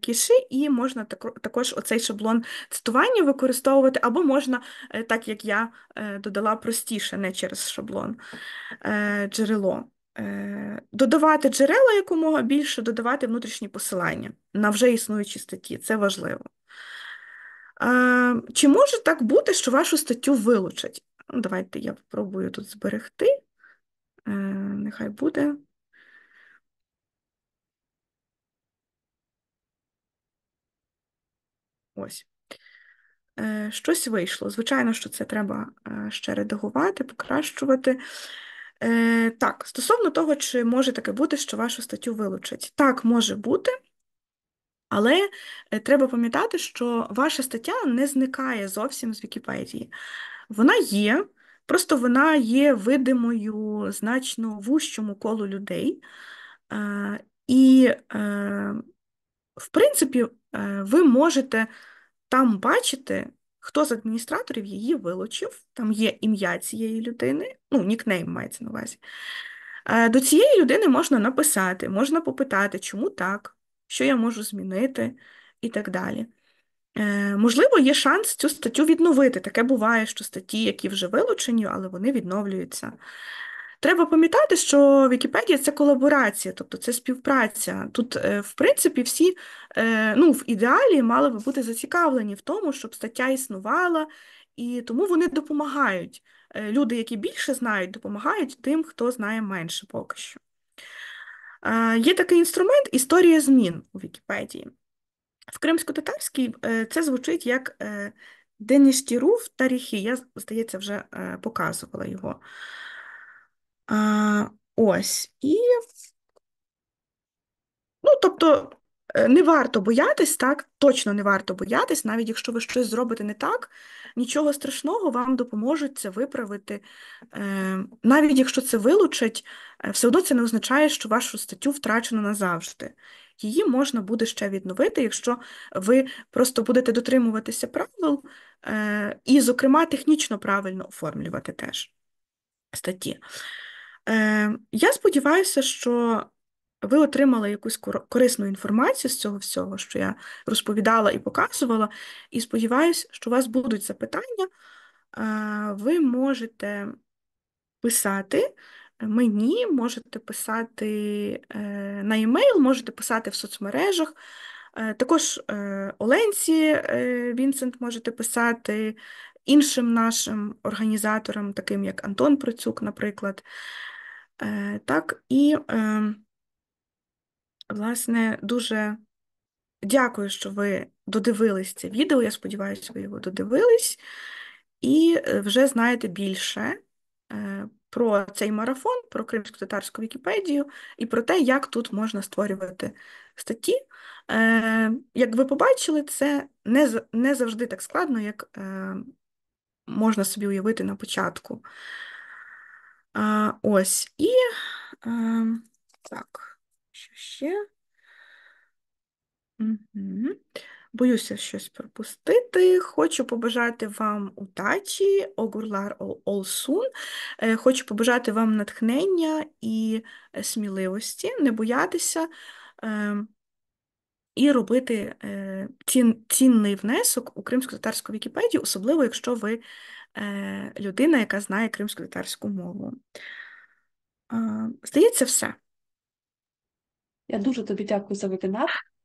кіши, і можна також оцей шаблон цитування використовувати, або можна, так як я додала простіше, не через шаблон джерело. Е, додавати джерела якомога більше, додавати внутрішні посилання на вже існуючі статті, це важливо. Чи може так бути, що вашу статтю вилучать? Ну, давайте я спробую тут зберегти. Е, нехай буде. Ось. Е, щось вийшло. Звичайно, що це треба ще редагувати, покращувати. Е, так, стосовно того, чи може таке бути, що вашу статтю вилучать. Так, може бути. Але е, треба пам'ятати, що ваша стаття не зникає зовсім з Вікіпедії. Вона є, просто вона є видимою значно вущому колу людей. Е, і, в принципі, ви можете там бачити Хто з адміністраторів її вилучив? Там є ім'я цієї людини, ну, нікнейм мається на увазі. Е, до цієї людини можна написати, можна попитати, чому так, що я можу змінити і так далі. Е, можливо, є шанс цю статтю відновити. Таке буває, що статті, які вже вилучені, але вони відновлюються. Треба пам'ятати, що Вікіпедія це колаборація, тобто це співпраця. Тут, е, в принципі, всі е, ну, в ідеалі мали би бути зацікавлені в тому, щоб стаття існувала, і тому вони допомагають. Е, люди, які більше знають, допомагають тим, хто знає менше поки що. Є такий інструмент історія змін у Вікіпедії. В кримсько-татарській це звучить як Деніштіру та Таріхі. Я, здається, вже показувала його. Ось і ну, тобто е, не варто боятись, так, точно не варто боятись, навіть якщо ви щось зробите не так, нічого страшного вам допоможуть це виправити. Е, навіть якщо це вилучать, е, все одно це не означає, що вашу статтю втрачено назавжди. Її можна буде ще відновити, якщо ви просто будете дотримуватися правил і, зокрема, технічно правильно оформлювати теж статті. Е, я сподіваюся, що ви отримали якусь корисну інформацію з цього всього, що я розповідала і показувала. І сподіваюся, що у вас будуть запитання. Е, ви можете писати мені, можете писати е, на емейл, можете писати в соцмережах. Також Оленці Вінсент можете писати іншим нашим організаторам, таким як Антон Процюк, наприклад. Е, так, і, ем, власне, дуже дякую, що ви додивились це відео. Я сподіваюся, ви його додивились і е, вже знаєте більше е, про цей марафон, про кримсько-татарську Вікіпедію і про те, як тут можна створювати статті. Як ви побачили, це не завжди так складно, як можна собі уявити на початку. А, Ось і а, ем, так, що ще? Угу. Боюся щось пропустити. Хочу побажати вам удачі, Огурлар Олсун. Е, хочу побажати вам натхнення і е, сміливості, не боятися. Ем, і робити е, цінний внесок у кримсько-татарську Вікіпедію, особливо якщо ви е, людина, яка знає кримсько-татарську мову. Здається, все. Я дуже тобі дякую за вебінар.